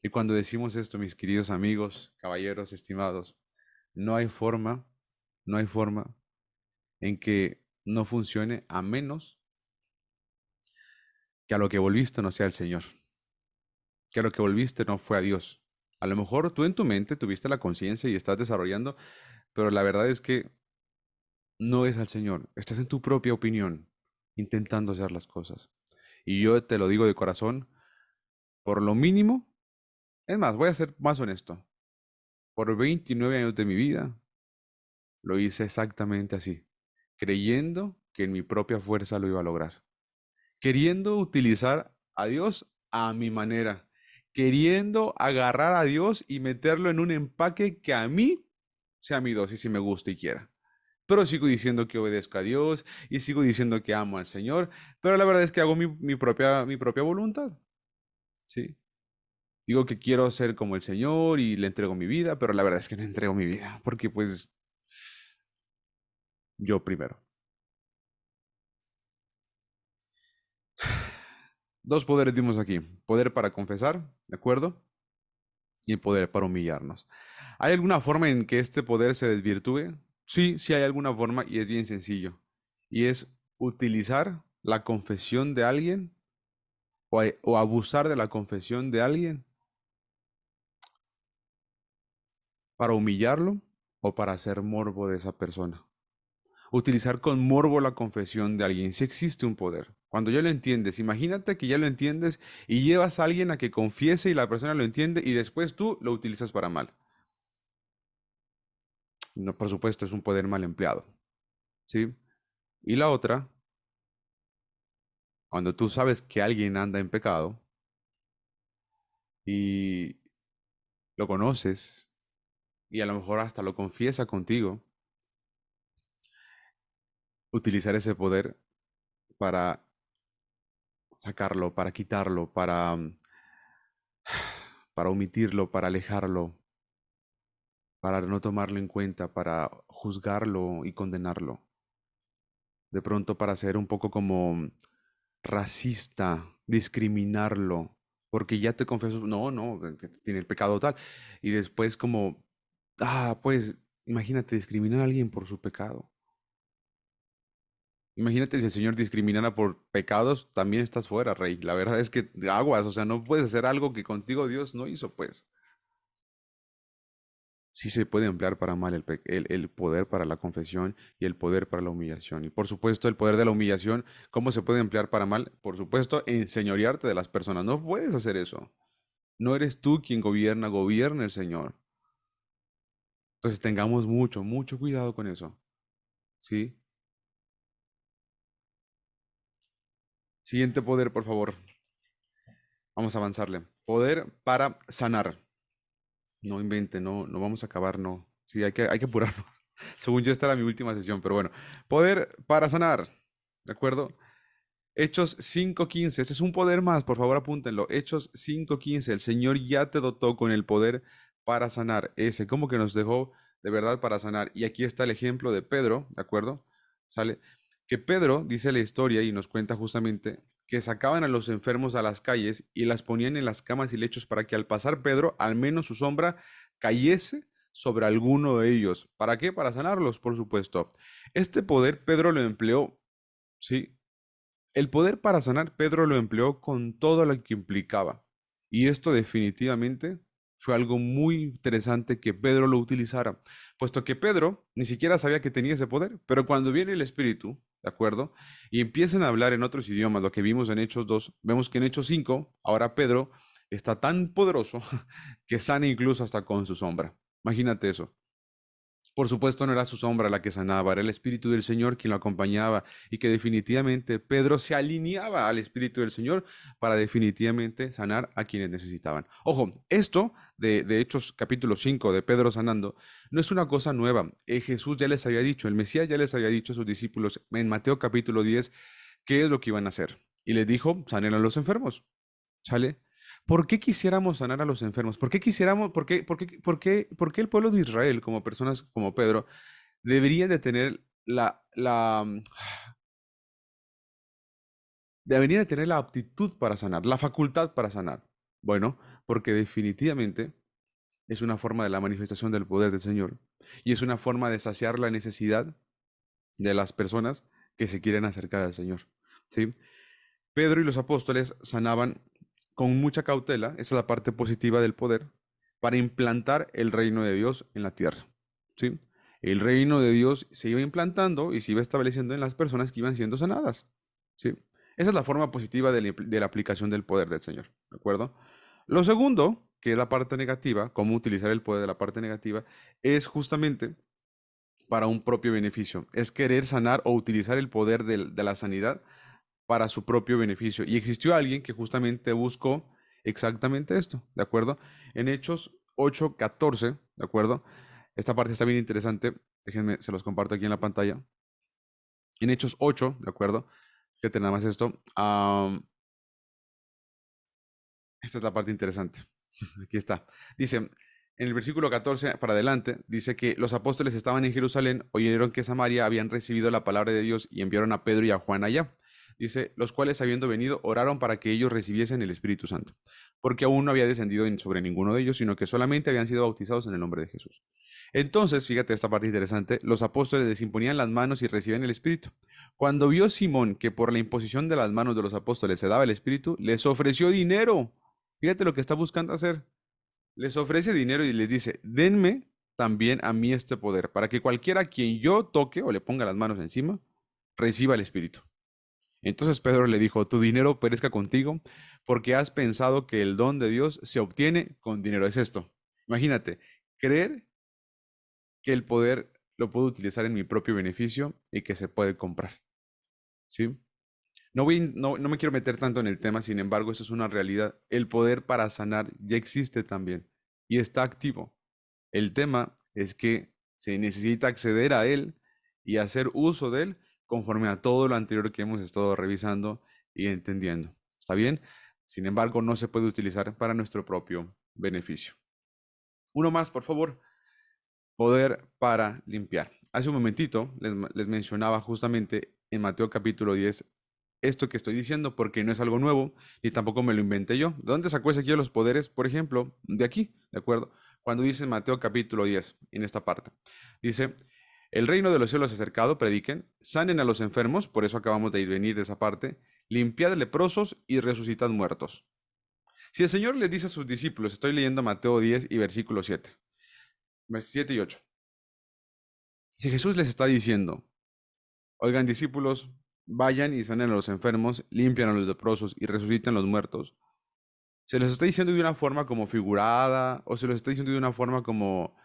Y cuando decimos esto, mis queridos amigos, caballeros, estimados, no hay forma, no hay forma en que no funcione a menos que a lo que volviste no sea el Señor, que a lo que volviste no fue a Dios. A lo mejor tú en tu mente tuviste la conciencia y estás desarrollando, pero la verdad es que no es al Señor. Estás en tu propia opinión, intentando hacer las cosas. Y yo te lo digo de corazón, por lo mínimo, es más, voy a ser más honesto. Por 29 años de mi vida, lo hice exactamente así creyendo que en mi propia fuerza lo iba a lograr, queriendo utilizar a Dios a mi manera, queriendo agarrar a Dios y meterlo en un empaque que a mí sea mi dosis si me gusta y quiera. Pero sigo diciendo que obedezco a Dios y sigo diciendo que amo al Señor, pero la verdad es que hago mi, propia, mi propia voluntad. ¿Sí? Digo que quiero ser como el Señor y le entrego mi vida, pero la verdad es que no entrego mi vida, porque pues yo primero. Dos poderes vimos aquí. Poder para confesar, ¿de acuerdo? Y el poder para humillarnos. ¿Hay alguna forma en que este poder se desvirtúe? Sí, sí hay alguna forma y es bien sencillo. Y es utilizar la confesión de alguien o, eh, o abusar de la confesión de alguien para humillarlo o para hacer morbo de esa persona utilizar con morbo la confesión de alguien, si existe un poder. Cuando ya lo entiendes, imagínate que ya lo entiendes y llevas a alguien a que confiese y la persona lo entiende y después tú lo utilizas para mal. No, por supuesto, es un poder mal empleado. ¿Sí? Y la otra, cuando tú sabes que alguien anda en pecado y lo conoces y a lo mejor hasta lo confiesa contigo, utilizar ese poder para sacarlo, para quitarlo, para, mm, [sighs] para omitirlo, para alejarlo, para no tomarlo en cuenta, para juzgarlo y condenarlo. De pronto para ser un poco como mm, racista, discriminarlo, porque ya te confieso, no, no, tiene el pecado tal. Y después como, ah, pues imagínate discriminar a alguien por su pecado. Imagínate si el Señor discriminara por pecados, también estás fuera, rey. La verdad es que aguas, o sea, no puedes hacer algo que contigo Dios no hizo, pues. Sí se puede emplear para mal el, poder para la confesión y el poder para la humillación. Y por supuesto, el poder de la humillación, ¿cómo se puede emplear para mal? Por supuesto, enseñorearte de las personas. No puedes hacer eso. No eres tú quien gobierna, gobierna el Señor. Entonces tengamos mucho, mucho cuidado con eso. ¿Sí? Siguiente poder, por favor. Vamos a avanzarle. Poder para sanar. No invente, no, no vamos a acabar, no. Sí, hay que, hay apurarnos. [laughs] Según yo, esta era mi última sesión, pero bueno. Poder para sanar. ¿De acuerdo? Hechos 5.15. Este es un poder más, por favor apúntenlo. Hechos 5.15. El Señor ya te dotó con el poder para sanar. Ese, como que nos dejó de verdad para sanar. Y aquí está el ejemplo de Pedro, ¿de acuerdo? Sale que Pedro dice la historia y nos cuenta justamente que sacaban a los enfermos a las calles y las ponían en las camas y lechos para que al pasar Pedro, al menos su sombra cayese sobre alguno de ellos. ¿Para qué? Para sanarlos, por supuesto. Este poder Pedro lo empleó, sí. El poder para sanar Pedro lo empleó con todo lo que implicaba. Y esto definitivamente fue algo muy interesante que Pedro lo utilizara, puesto que Pedro ni siquiera sabía que tenía ese poder, pero cuando viene el Espíritu, ¿de acuerdo? Y empiecen a hablar en otros idiomas, lo que vimos en Hechos 2, vemos que en Hechos 5, ahora Pedro está tan poderoso [laughs] que sana incluso hasta con su sombra. Imagínate eso. Por supuesto, no era su sombra la que sanaba, era el Espíritu del Señor quien lo acompañaba y que definitivamente Pedro se alineaba al Espíritu del Señor para definitivamente sanar a quienes necesitaban. Ojo, esto de, Hechos capítulo 5 de Pedro sanando no es una cosa nueva. Eh, Jesús ya les había dicho, el Mesías ya les había dicho a sus discípulos en Mateo capítulo 10 qué es lo que iban a hacer. Y les dijo, sanen a los enfermos. ¿Sale? ¿Por qué quisiéramos sanar a los enfermos? ¿Por qué quisiéramos, por qué, por qué, por qué, por el pueblo de Israel, como personas como Pedro, debería de tener la, mm, de tener la aptitud para sanar, la facultad para sanar? Bueno, porque definitivamente es una forma de la manifestación del poder del Señor y es una forma de saciar la necesidad de las personas que se quieren acercar al Señor. ¿sí? Pedro y los apóstoles sanaban con mucha cautela, esa es la parte positiva del poder, para implantar el reino de Dios en la tierra. ¿sí? El reino de Dios se iba implantando y se iba estableciendo en las personas que iban siendo sanadas. ¿sí? Esa es la forma positiva de la, aplicación del poder del Señor. ¿De acuerdo? Lo segundo, que es la parte negativa, cómo utilizar el poder de la parte negativa, es justamente para un propio beneficio. Es querer sanar o utilizar el poder de la sanidad para su propio beneficio. Y existió alguien que justamente buscó exactamente esto, ¿de acuerdo? En Hechos 14, ¿de acuerdo? Esta parte está bien interesante, déjenme, se los comparto aquí en la pantalla. En Hechos 8, ¿de acuerdo? Fíjate nada más esto. esta es la parte interesante. [laughs] Aquí está. Dice, en el versículo 14 para adelante, dice que los apóstoles estaban en Jerusalén, oyeron que Samaria habían recibido la palabra de Dios y enviaron a Pedro y a Juan allá. Dice, los cuales habiendo venido, oraron para que ellos recibiesen el Espíritu Santo, porque aún no había descendido sobre ninguno de ellos, sino que solamente habían sido bautizados en el nombre de Jesús. Entonces, fíjate esta parte interesante, los apóstoles les imponían las manos y recibían el Espíritu. Cuando vio Simón que por la imposición de las manos de los apóstoles se daba el Espíritu, les ofreció dinero. Fíjate lo que está buscando hacer. Les ofrece dinero y les dice, denme también a mí este poder, para que cualquiera a quien yo toque o le ponga las manos encima, reciba el Espíritu. Entonces Pedro le dijo, tu dinero perezca contigo porque has pensado que el don de Dios se obtiene con dinero. Es esto. Imagínate, creer que el poder lo puedo utilizar en mi propio beneficio y que se puede comprar. ¿Sí? No, no, no me quiero meter tanto en el tema, sin embargo, eso es una realidad. El poder para sanar ya existe también y está activo. El tema es que se necesita acceder a él y hacer uso de él conforme a todo lo anterior que hemos estado revisando y entendiendo. ¿Está bien? Sin embargo, no se puede utilizar para nuestro propio beneficio. Uno más, por favor. Poder para limpiar. Hace un momentito les, mencionaba justamente en Mateo capítulo 10 esto que estoy diciendo porque no es algo nuevo y tampoco me lo inventé yo. ¿De dónde sacó ese aquí los poderes? Por ejemplo, de aquí, ¿de acuerdo? Cuando dice Mateo capítulo 10, en esta parte, dice, el reino de los cielos acercado, prediquen, sanen a los enfermos, por eso acabamos de ir venir de esa parte, limpiad leprosos y resucitan muertos. Si el Señor les dice a sus discípulos, estoy leyendo Mateo 10 y versículo 7, 7 y 8. Si Jesús les está diciendo, oigan discípulos, vayan y sanen a los enfermos, limpian a los leprosos y resucitan a los muertos, se los está diciendo de una forma como figurada o se los está diciendo de una forma como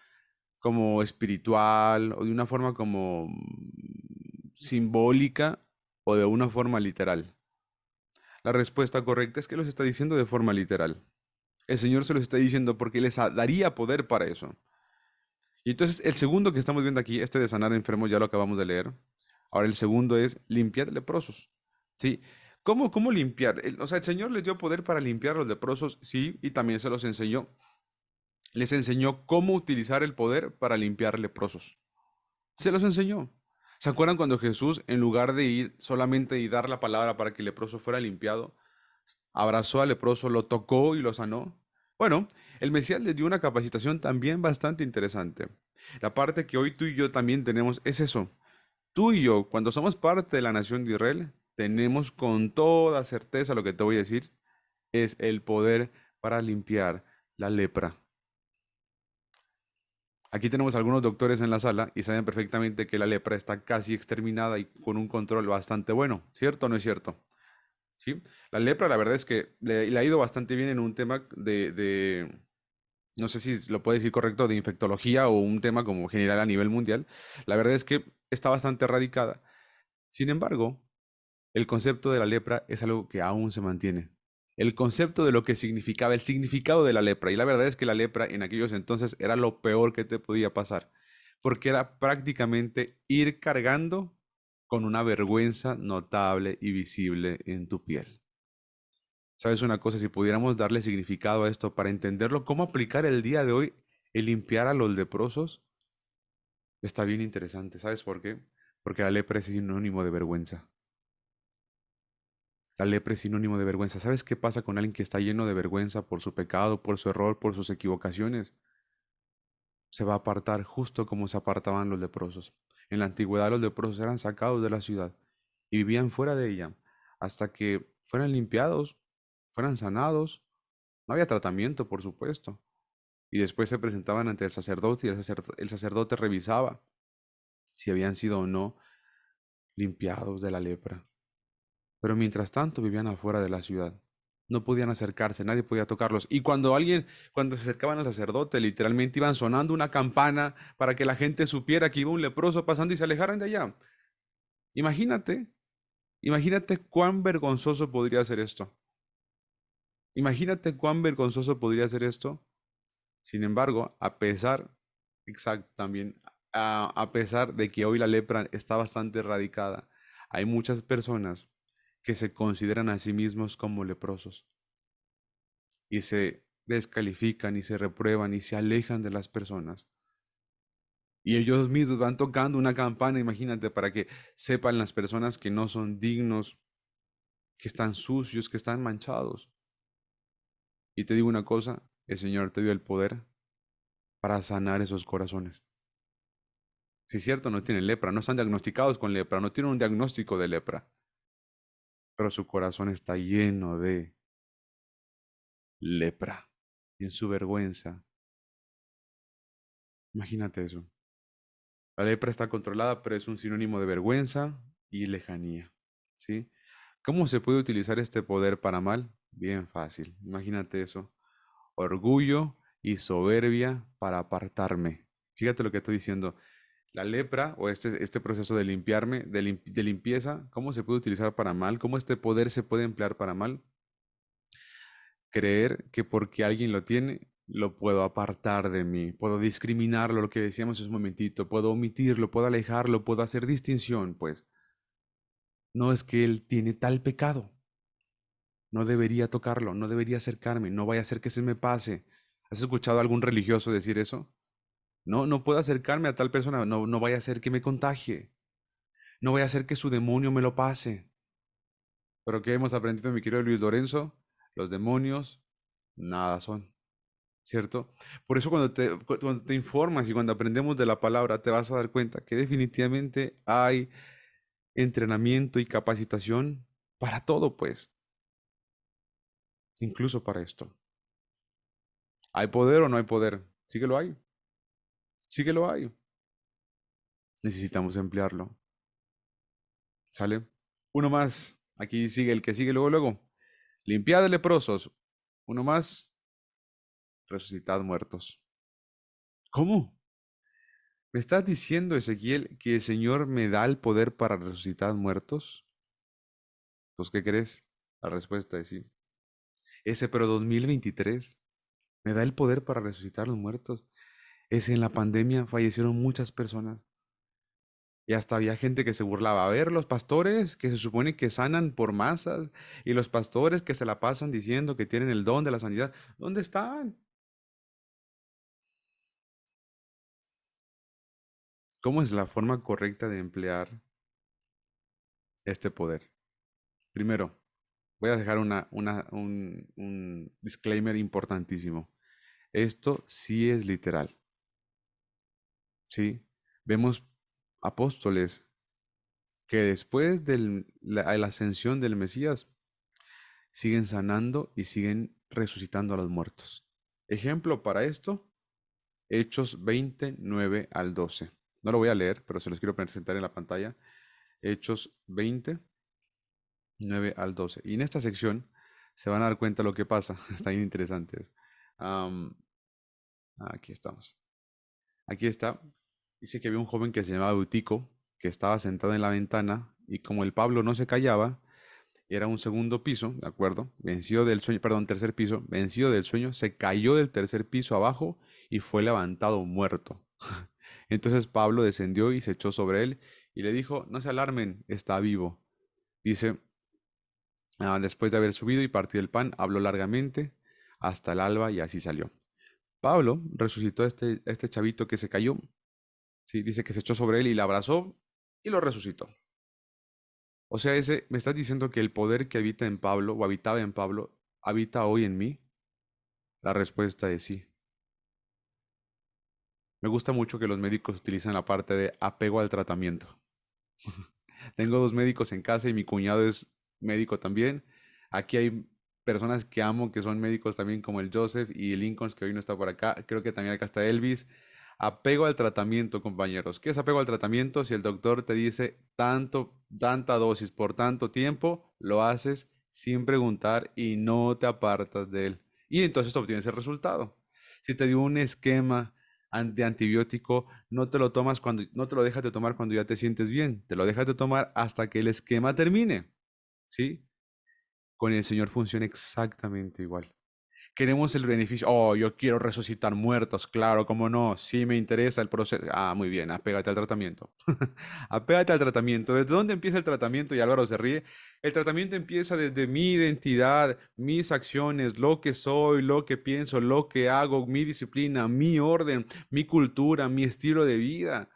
como espiritual o de una forma como mm, simbólica o de una forma literal? La respuesta correcta es que los está diciendo de forma literal. El Señor se los está diciendo porque les daría poder para eso. Y entonces el segundo que estamos viendo aquí, este de sanar enfermos, ya lo acabamos de leer. Ahora el segundo es limpiar leprosos. ¿Sí? ¿Cómo, cómo limpiar? O sea, el Señor les dio poder para limpiar los leprosos, sí, y también se los enseñó les enseñó cómo utilizar el poder para limpiar leprosos. Se los enseñó. ¿Se acuerdan cuando Jesús, en lugar de ir solamente y dar la palabra para que el leproso fuera limpiado, abrazó al leproso, lo tocó y lo sanó? Bueno, el Mesías les dio una capacitación también bastante interesante. La parte que hoy tú y yo también tenemos es eso. Tú y yo, cuando somos parte de la nación de Israel, tenemos con toda certeza lo que te voy a decir, es el poder para limpiar la lepra. Aquí tenemos algunos doctores en la sala y saben perfectamente que la lepra está casi exterminada y con un control bastante bueno, ¿cierto o no es cierto? ¿Sí? La lepra, la verdad es que le, ha ido bastante bien en un tema de, no sé si lo puedo decir correcto, de infectología o un tema como general a nivel mundial. La verdad es que está bastante erradicada. Sin embargo, el concepto de la lepra es algo que aún se mantiene el concepto de lo que significaba, el significado de la lepra. Y la verdad es que la lepra en aquellos entonces era lo peor que te podía pasar, porque era prácticamente ir cargando con una vergüenza notable y visible en tu piel. ¿Sabes una cosa? Si pudiéramos darle significado a esto para entenderlo, cómo aplicar el día de hoy el limpiar a los leprosos, está bien interesante. ¿Sabes por qué? Porque la lepra es sinónimo de vergüenza. La lepra es sinónimo de vergüenza. ¿Sabes qué pasa con alguien que está lleno de vergüenza por su pecado, por su error, por sus equivocaciones? Se va a apartar justo como se apartaban los leprosos. En la antigüedad los leprosos eran sacados de la ciudad y vivían fuera de ella hasta que fueran limpiados, fueran sanados. No había tratamiento, por supuesto. Y después se presentaban ante el sacerdote y el, sacerdote, el sacerdote revisaba si habían sido o no limpiados de la lepra. Pero mientras tanto vivían afuera de la ciudad. No podían acercarse, nadie podía tocarlos. Y cuando alguien, cuando se acercaban al sacerdote, literalmente iban sonando una campana para que la gente supiera que iba un leproso pasando y se alejaran de allá. Imagínate, imagínate cuán vergonzoso podría ser esto. Imagínate cuán vergonzoso podría ser esto. Sin embargo, a pesar, exacto, también, a, a pesar de que hoy la lepra está bastante erradicada, hay muchas personas que se consideran a sí mismos como leprosos y se descalifican y se reprueban y se alejan de las personas. Y ellos mismos van tocando una campana, imagínate, para que sepan las personas que no son dignos, que están sucios, que están manchados. Y te digo una cosa, el Señor te dio el poder para sanar esos corazones. Si es cierto, no tienen lepra, no están diagnosticados con lepra, no tienen un diagnóstico de lepra pero su corazón está lleno de lepra y en su vergüenza. Imagínate eso. La lepra está controlada, pero es un sinónimo de vergüenza y lejanía. ¿sí? ¿Cómo se puede utilizar este poder para mal? Bien fácil. Imagínate eso. Orgullo y soberbia para apartarme. Fíjate lo que estoy diciendo. La lepra o este, este proceso de limpiarme, de, limpieza, ¿cómo se puede utilizar para mal? ¿Cómo este poder se puede emplear para mal? Creer que porque alguien lo tiene, lo puedo apartar de mí, puedo discriminarlo, lo que decíamos hace un momentito, puedo omitirlo, puedo alejarlo, puedo hacer distinción, pues. No es que él tiene tal pecado. No debería tocarlo, no debería acercarme, no vaya a ser que se me pase. ¿Has escuchado a algún religioso decir eso? No, puedo acercarme a tal persona, no, no vaya a ser que me contagie, no vaya a ser que su demonio me lo pase. Pero ¿qué hemos aprendido, mi querido Luis Lorenzo, los demonios nada son, ¿cierto? Por eso cuando te informas y cuando aprendemos de la palabra, te vas a dar cuenta que definitivamente hay entrenamiento y capacitación para todo, pues. Incluso para esto. ¿Hay poder o no hay poder? Sí que lo hay. Sí que lo hay. Necesitamos emplearlo. ¿Sale? Uno más. Aquí sigue el que sigue luego, luego. Limpiad leprosos. Uno más. Resucitad muertos. ¿Cómo? ¿Me estás diciendo, Ezequiel, que el Señor me da el poder para resucitar muertos? ¿Pues qué crees? La respuesta es sí. Ese, pero 2023 me da el poder para resucitar los muertos es en la pandemia fallecieron muchas personas. Y hasta había gente que se burlaba. A ver, los pastores que se supone que sanan por masas y los pastores que se la pasan diciendo que tienen el don de la sanidad, ¿dónde están? ¿Cómo es la forma correcta de emplear este poder? Primero, voy a dejar un, un disclaimer importantísimo. Esto sí es literal. ¿sí? Vemos apóstoles que después de la, ascensión del Mesías siguen sanando y siguen resucitando a los muertos. Ejemplo para esto, Hechos 29 al 12. No lo voy a leer, pero se los quiero presentar en la pantalla. Hechos 20, 9 al 12. Y en esta sección se van a dar cuenta de lo que pasa. [laughs] Está bien interesante eso. aquí estamos. Aquí está. Dice que había un joven que se llamaba Butico, que estaba sentado en la ventana y como el Pablo no se callaba, era un segundo piso, ¿de acuerdo? Vencido del sueño, perdón, tercer piso, vencido del sueño, se cayó del tercer piso abajo y fue levantado muerto. [laughs] Entonces Pablo descendió y se echó sobre él y le dijo, no se alarmen, está vivo. Dice, ah, después de haber subido y partido el pan, habló largamente hasta el alba y así salió. Pablo resucitó este, a este chavito que se cayó dice que se echó sobre él y la abrazó y lo resucitó. O sea, ese, ¿me estás diciendo que el poder que habita en Pablo o habitaba en Pablo habita hoy en mí? La respuesta es sí. Me gusta mucho que los médicos utilizan la parte de apego al tratamiento. [laughs] Tengo dos médicos en casa y mi cuñado es médico también. Aquí hay personas que amo que son médicos también como el Joseph y el Lincoln que hoy no está por acá. Creo que también acá está Elvis. Apego al tratamiento, compañeros. ¿Qué es apego al tratamiento? Si el doctor te dice tanto, tanta dosis por tanto tiempo, lo haces sin preguntar y no te apartas de él. Y entonces obtienes el resultado. Si te dio un esquema de antibiótico, no te lo tomas cuando, no te lo dejas de tomar cuando ya te sientes bien, te lo dejas de tomar hasta que el esquema termine. ¿Sí? Con el Señor funciona exactamente igual queremos el beneficio. Oh, yo quiero resucitar muertos, claro, cómo no. Sí me interesa el proceso. Ah, muy bien, apégate al tratamiento. [laughs] apégate al tratamiento. ¿Desde dónde empieza el tratamiento? Y Álvaro se ríe. El tratamiento empieza desde mi identidad, mis acciones, lo que soy, lo que pienso, lo que hago, mi disciplina, mi orden, mi cultura, mi estilo de vida,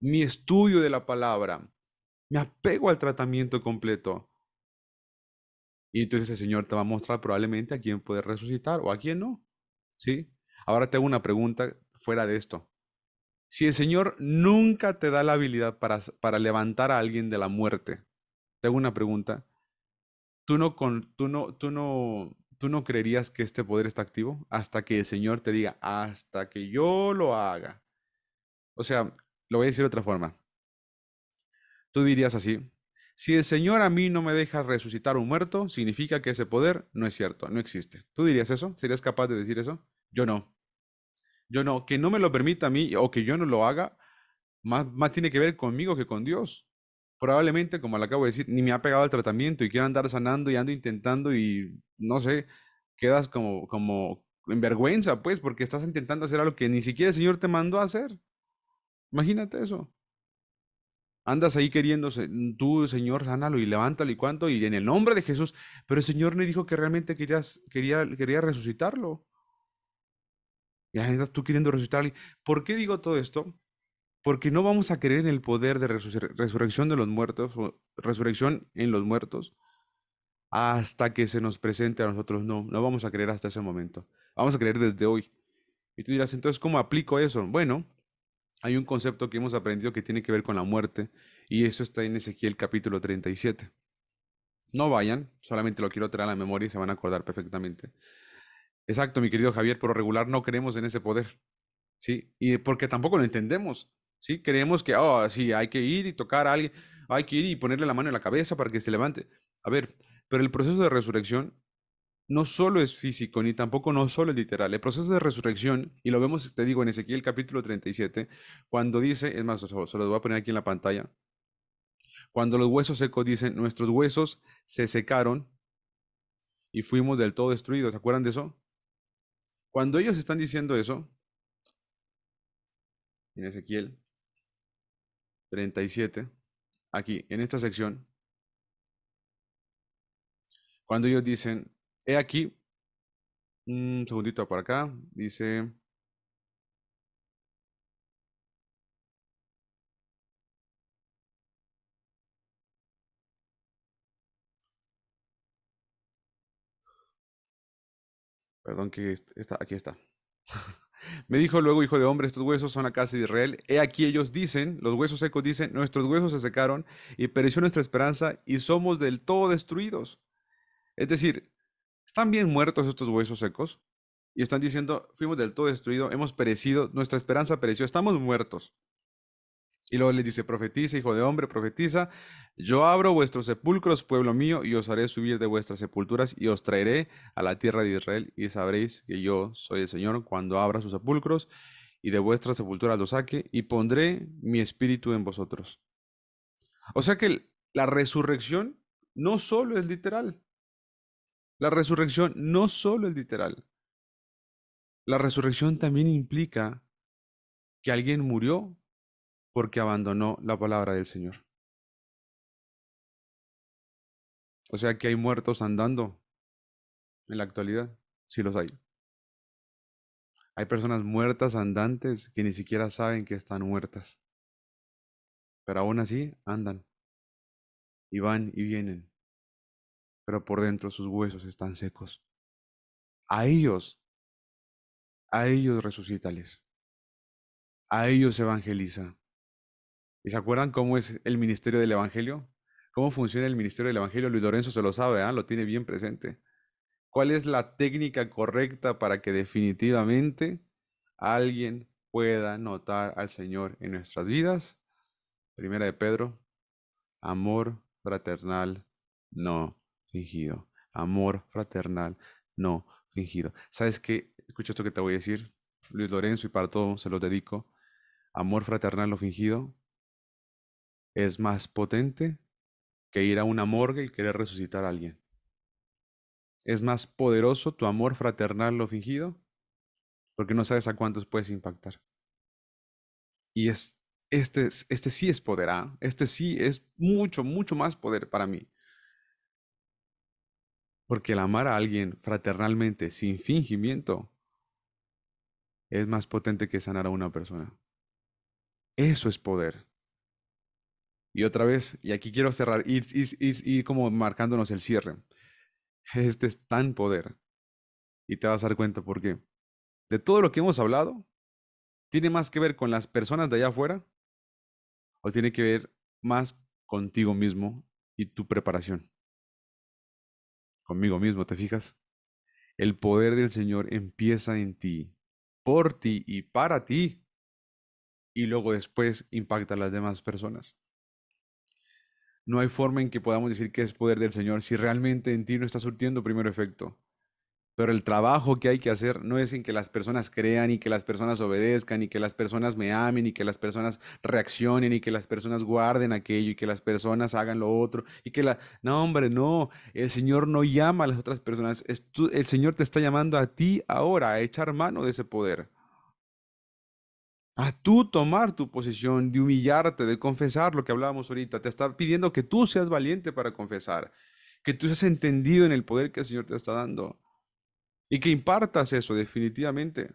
mi estudio de la palabra. Me apego al tratamiento completo. Y entonces el Señor te va a mostrar probablemente a quién puede resucitar o a quién no. ¿Sí? Ahora tengo una pregunta fuera de esto. Si el Señor nunca te da la habilidad para, levantar a alguien de la muerte, tengo una pregunta. ¿Tú no, con, tú, no, tú, no, ¿Tú no creerías que este poder está activo hasta que el Señor te diga, hasta que yo lo haga? O sea, lo voy a decir de otra forma. Tú dirías así, si el Señor a mí no me deja resucitar un muerto, significa que ese poder no es cierto, no existe. ¿Tú dirías eso? ¿Serías capaz de decir eso? Yo no. Yo no. Que no me lo permita a mí o que yo no lo haga, más, más tiene que ver conmigo que con Dios. Probablemente, como le acabo de decir, ni me ha pegado el tratamiento y quiero andar sanando y ando intentando y no sé, quedas como, como en vergüenza, pues, porque estás intentando hacer algo que ni siquiera el Señor te mandó a hacer. Imagínate eso. Andas ahí queriéndose, mm, tú, Señor, sánalo y levántalo y cuánto, y en el nombre de Jesús. Pero el Señor me dijo que realmente querías, quería, quería resucitarlo. Y andas tú queriendo resucitarlo. ¿Por qué digo todo esto? Porque no vamos a creer en el poder de resurrección de los muertos, o resurrección en los muertos, hasta que se nos presente a nosotros. No, no vamos a creer hasta ese momento. Vamos a creer desde hoy. Y tú dirás, entonces, ¿cómo aplico eso? Bueno, hay un concepto que hemos aprendido que tiene que ver con la muerte y eso está en Ezequiel capítulo 37. No vayan, solamente lo quiero traer a la memoria y se van a acordar perfectamente. Exacto, mi querido Javier, por regular no creemos en ese poder, ¿sí? Y porque tampoco lo entendemos, ¿sí? Creemos que, oh, sí, hay que ir y tocar a alguien, hay que ir y ponerle la mano en la cabeza para que se levante. A ver, pero el proceso de resurrección no solo es físico, ni tampoco no solo es literal. El proceso de resurrección, y lo vemos, te digo, en Ezequiel capítulo 37, cuando dice, es más, se los voy a poner aquí en la pantalla, cuando los huesos secos dicen, nuestros huesos se secaron y fuimos del todo destruidos. ¿Se acuerdan de eso? Cuando ellos están diciendo eso, en Ezequiel 37, aquí, en esta sección, cuando ellos dicen, He aquí, un segundito por acá, dice... Perdón que está, aquí está. [laughs] Me dijo luego, hijo de hombre, estos huesos son la casa de Israel. He aquí ellos dicen, los huesos secos dicen, nuestros huesos se secaron y pereció nuestra esperanza y somos del todo destruidos. Es decir, están bien muertos estos huesos secos y están diciendo, fuimos del todo destruidos, hemos perecido, nuestra esperanza pereció, estamos muertos. Y luego les dice, profetiza, hijo de hombre, profetiza, yo abro vuestros sepulcros, pueblo mío, y os haré subir de vuestras sepulturas, y os traeré a la tierra de Israel, y sabréis que yo soy el Señor cuando abra sus sepulcros, y de vuestras sepulturas los saque, y pondré mi espíritu en vosotros. O sea que la resurrección no solo es literal, la resurrección no solo es literal. La resurrección también implica que alguien murió porque abandonó la palabra del Señor. O sea que hay muertos andando en la actualidad, sí los hay. Hay personas muertas andantes que ni siquiera saben que están muertas. Pero aún así andan. Y van y vienen pero por dentro sus huesos están secos. A ellos, a ellos resucítales. A ellos evangeliza. ¿Y se acuerdan cómo es el ministerio del Evangelio? ¿Cómo funciona el ministerio del Evangelio? Luis Lorenzo se lo sabe, ¿ah? lo tiene bien presente. ¿Cuál es la técnica correcta para que definitivamente alguien pueda notar al Señor en nuestras vidas? Primera de Pedro, amor fraternal no fingido. Amor fraternal no fingido. ¿Sabes qué? Escucha esto que te voy a decir, Luis Lorenzo, y para todo se lo dedico. Amor fraternal no fingido es más potente que ir a una morgue y querer resucitar a alguien. Es más poderoso tu amor fraternal no fingido porque no sabes a cuántos puedes impactar. Y es, este, este sí es poder, ¿ah? este sí es mucho, mucho más poder para mí. Porque el amar a alguien fraternalmente, sin fingimiento, es más potente que sanar a una persona. Eso es poder. Y otra vez, y aquí quiero cerrar, ir, y como marcándonos el cierre. Este es tan poder. Y te vas a dar cuenta por qué. De todo lo que hemos hablado, ¿tiene más que ver con las personas de allá afuera? ¿O tiene que ver más contigo mismo y tu preparación? conmigo mismo, ¿te fijas? El poder del Señor empieza en ti, por ti y para ti, y luego después impacta a las demás personas. No hay forma en que podamos decir que es poder del Señor si realmente en ti no está surtiendo primero efecto pero el trabajo que hay que hacer no es en que las personas crean y que las personas obedezcan y que las personas me amen y que las personas reaccionen y que las personas guarden aquello y que las personas hagan lo otro y que la... No, hombre, no, el Señor no llama a las otras personas, el Señor te está llamando a ti ahora a echar mano de ese poder. A tú tomar tu posición, de humillarte, de confesar lo que hablábamos ahorita. Te está pidiendo que tú seas valiente para confesar, que tú seas entendido en el poder que el Señor te está dando y que impartas eso definitivamente.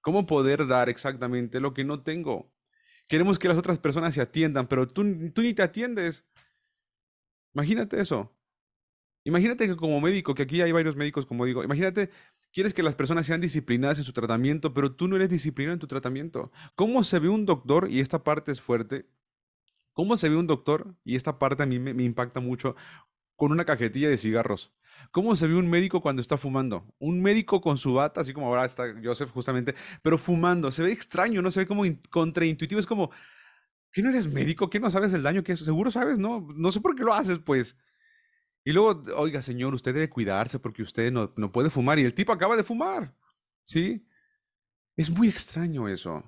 ¿Cómo poder dar exactamente lo que no tengo? Queremos que las otras personas se atiendan, pero tú, tú ni te atiendes. Imagínate eso. Imagínate que como médico, que aquí hay varios médicos, como digo, imagínate, quieres que las personas sean disciplinadas en su tratamiento, pero tú no eres disciplinado en tu tratamiento. ¿Cómo se ve un doctor? Y esta parte es fuerte. ¿Cómo se ve un doctor? Y esta parte a mí me impacta mucho con una cajetilla de cigarros. ¿Cómo se ve un médico cuando está fumando? Un médico con su bata, así como ahora está Joseph justamente, pero fumando. Se ve extraño, ¿no? Se ve como contraintuitivo. Es como, ¿qué no eres médico? ¿Qué no sabes el daño que es? Seguro sabes, ¿no? No sé por qué lo haces, pues. Y luego, oiga, señor, usted debe cuidarse porque usted no, no puede fumar. Y el tipo acaba de fumar, ¿sí? Es muy extraño eso.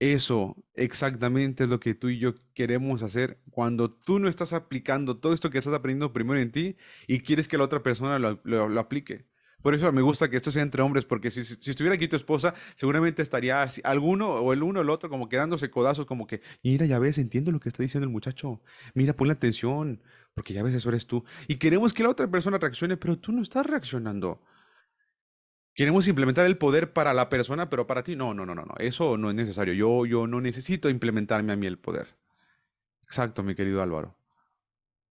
Eso exactamente es lo que tú y yo queremos hacer cuando tú no estás aplicando todo esto que estás aprendiendo primero en ti y quieres que la otra persona lo, aplique. Por eso me gusta que esto sea entre hombres, porque si, estuviera aquí tu esposa, seguramente estaría así, alguno o el uno o el otro como quedándose codazos, como que, mira, ya ves, entiendo lo que está diciendo el muchacho, mira, ponle atención, porque ya ves, eso eres tú. Y queremos que la otra persona reaccione, pero tú no estás reaccionando. Queremos implementar el poder para la persona, pero para ti no, no, no, no, no. Eso no es necesario. Yo, yo no necesito implementarme a mí el poder. Exacto, mi querido Álvaro.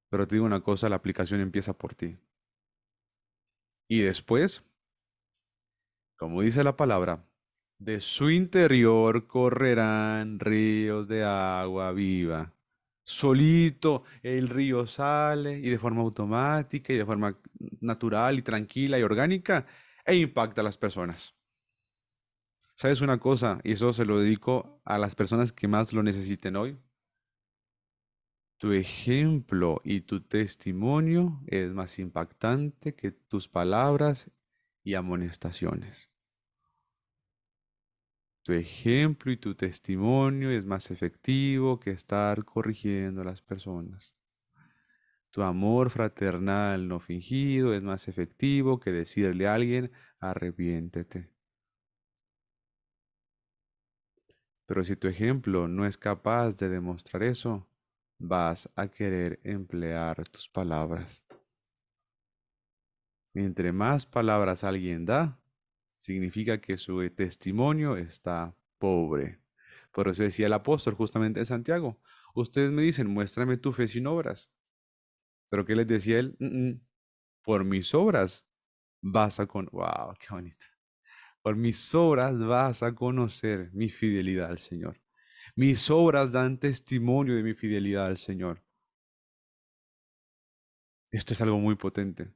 Pero te digo una cosa, la aplicación empieza por ti. Y después, como dice la palabra, de su interior correrán ríos de agua viva. Solito el río sale y de forma automática y de forma natural y tranquila y orgánica e impacta a las personas. ¿Sabes una cosa? Y eso se lo dedico a las personas que más lo necesiten hoy. Tu ejemplo y tu testimonio es más impactante que tus palabras y amonestaciones. Tu ejemplo y tu testimonio es más efectivo que estar corrigiendo a las personas. Tu amor fraternal no fingido es más efectivo que decirle a alguien arrepiéntete. Pero si tu ejemplo no es capaz de demostrar eso, vas a querer emplear tus palabras. Entre más palabras alguien da, significa que su testimonio está pobre. Por eso decía el apóstol justamente de Santiago, ustedes me dicen, muéstrame tu fe sin obras. Pero ¿qué les decía él? Mm, mm, por mis obras vas a conocer, wow, qué bonito. Por mis obras vas a conocer mi fidelidad al Señor. Mis obras dan testimonio de mi fidelidad al Señor. Esto es algo muy potente.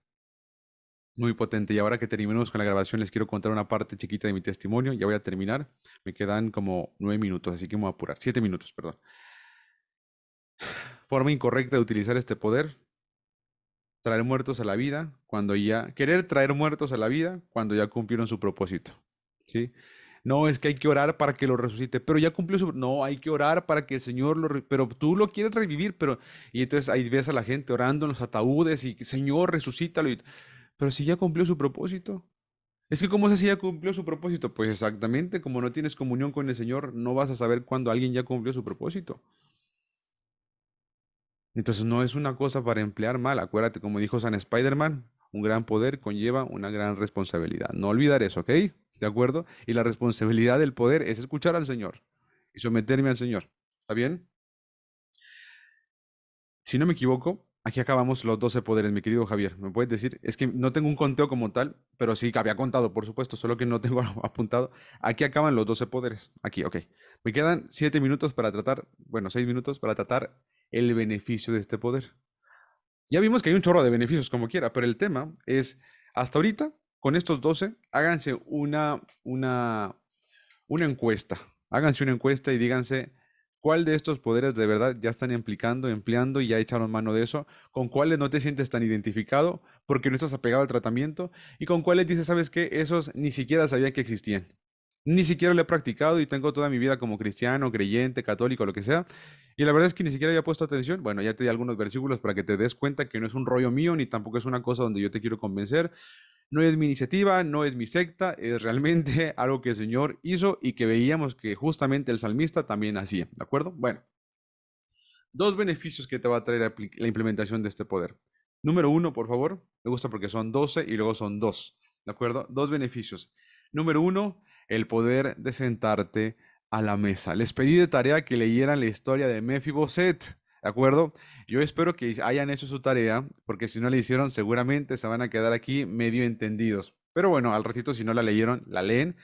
Muy potente. Y ahora que terminemos con la grabación, les quiero contar una parte chiquita de mi testimonio. Ya voy a terminar. Me quedan como nueve minutos, así que me voy a apurar. Siete minutos, perdón. Forma incorrecta de utilizar este poder traer muertos a la vida cuando ya, querer traer muertos a la vida cuando ya cumplieron su propósito, ¿sí? No, es que hay que orar para que lo resucite, pero ya cumplió su, no, hay que orar para que el Señor lo, pero tú lo quieres revivir, pero, y entonces ahí ves a la gente orando en los ataúdes y, Señor, resucítalo, pero si ya cumplió su propósito. Es que ¿cómo es si ya cumplió su propósito? Pues exactamente, como no tienes comunión con el Señor, no vas a saber cuándo alguien ya cumplió su propósito. Entonces no es una cosa para emplear mal. Acuérdate, como dijo San Spider-Man, un gran poder conlleva una gran responsabilidad. No olvidar eso, ¿ok? ¿De acuerdo? Y la responsabilidad del poder es escuchar al Señor y someterme al Señor. ¿Está bien? Si no me equivoco, aquí acabamos los 12 poderes, mi querido Javier. ¿Me puedes decir? Es que no tengo un conteo como tal, pero sí que había contado, por supuesto, solo que no tengo [laughs] apuntado. Aquí acaban los 12 poderes. Aquí, ok. Me quedan 7 minutos para tratar, bueno, 6 minutos para tratar el beneficio de este poder. Ya vimos que hay un chorro de beneficios como quiera, pero el tema es, hasta ahorita, con estos 12, háganse una, una, una encuesta. Háganse una encuesta y díganse cuál de estos poderes de verdad ya están implicando, empleando y ya echaron mano de eso, con cuáles no te sientes tan identificado porque no estás apegado al tratamiento y con cuáles dices, sabes que esos ni siquiera sabía que existían. Ni siquiera lo he practicado y tengo toda mi vida como cristiano, creyente, católico, lo que sea, y la verdad es que ni siquiera había puesto atención. Bueno, ya te di algunos versículos para que te des cuenta que no es un rollo mío, ni tampoco es una cosa donde yo te quiero convencer. No es mi iniciativa, no es mi secta, es realmente [laughs] algo que el Señor hizo y que veíamos que justamente el salmista también hacía, ¿de acuerdo? Bueno, dos beneficios que te va a traer la implementación de este poder. Número uno, por favor, me gusta porque son doce y luego son dos, ¿de acuerdo? Dos beneficios. Número uno, el poder de sentarte a la mesa. Les pedí de tarea que leyeran la historia de Mefiboset, ¿de acuerdo? Yo espero que hayan hecho su tarea, porque si no la hicieron, seguramente se van a quedar aquí medio entendidos. Pero bueno, al ratito si no la leyeron, la leen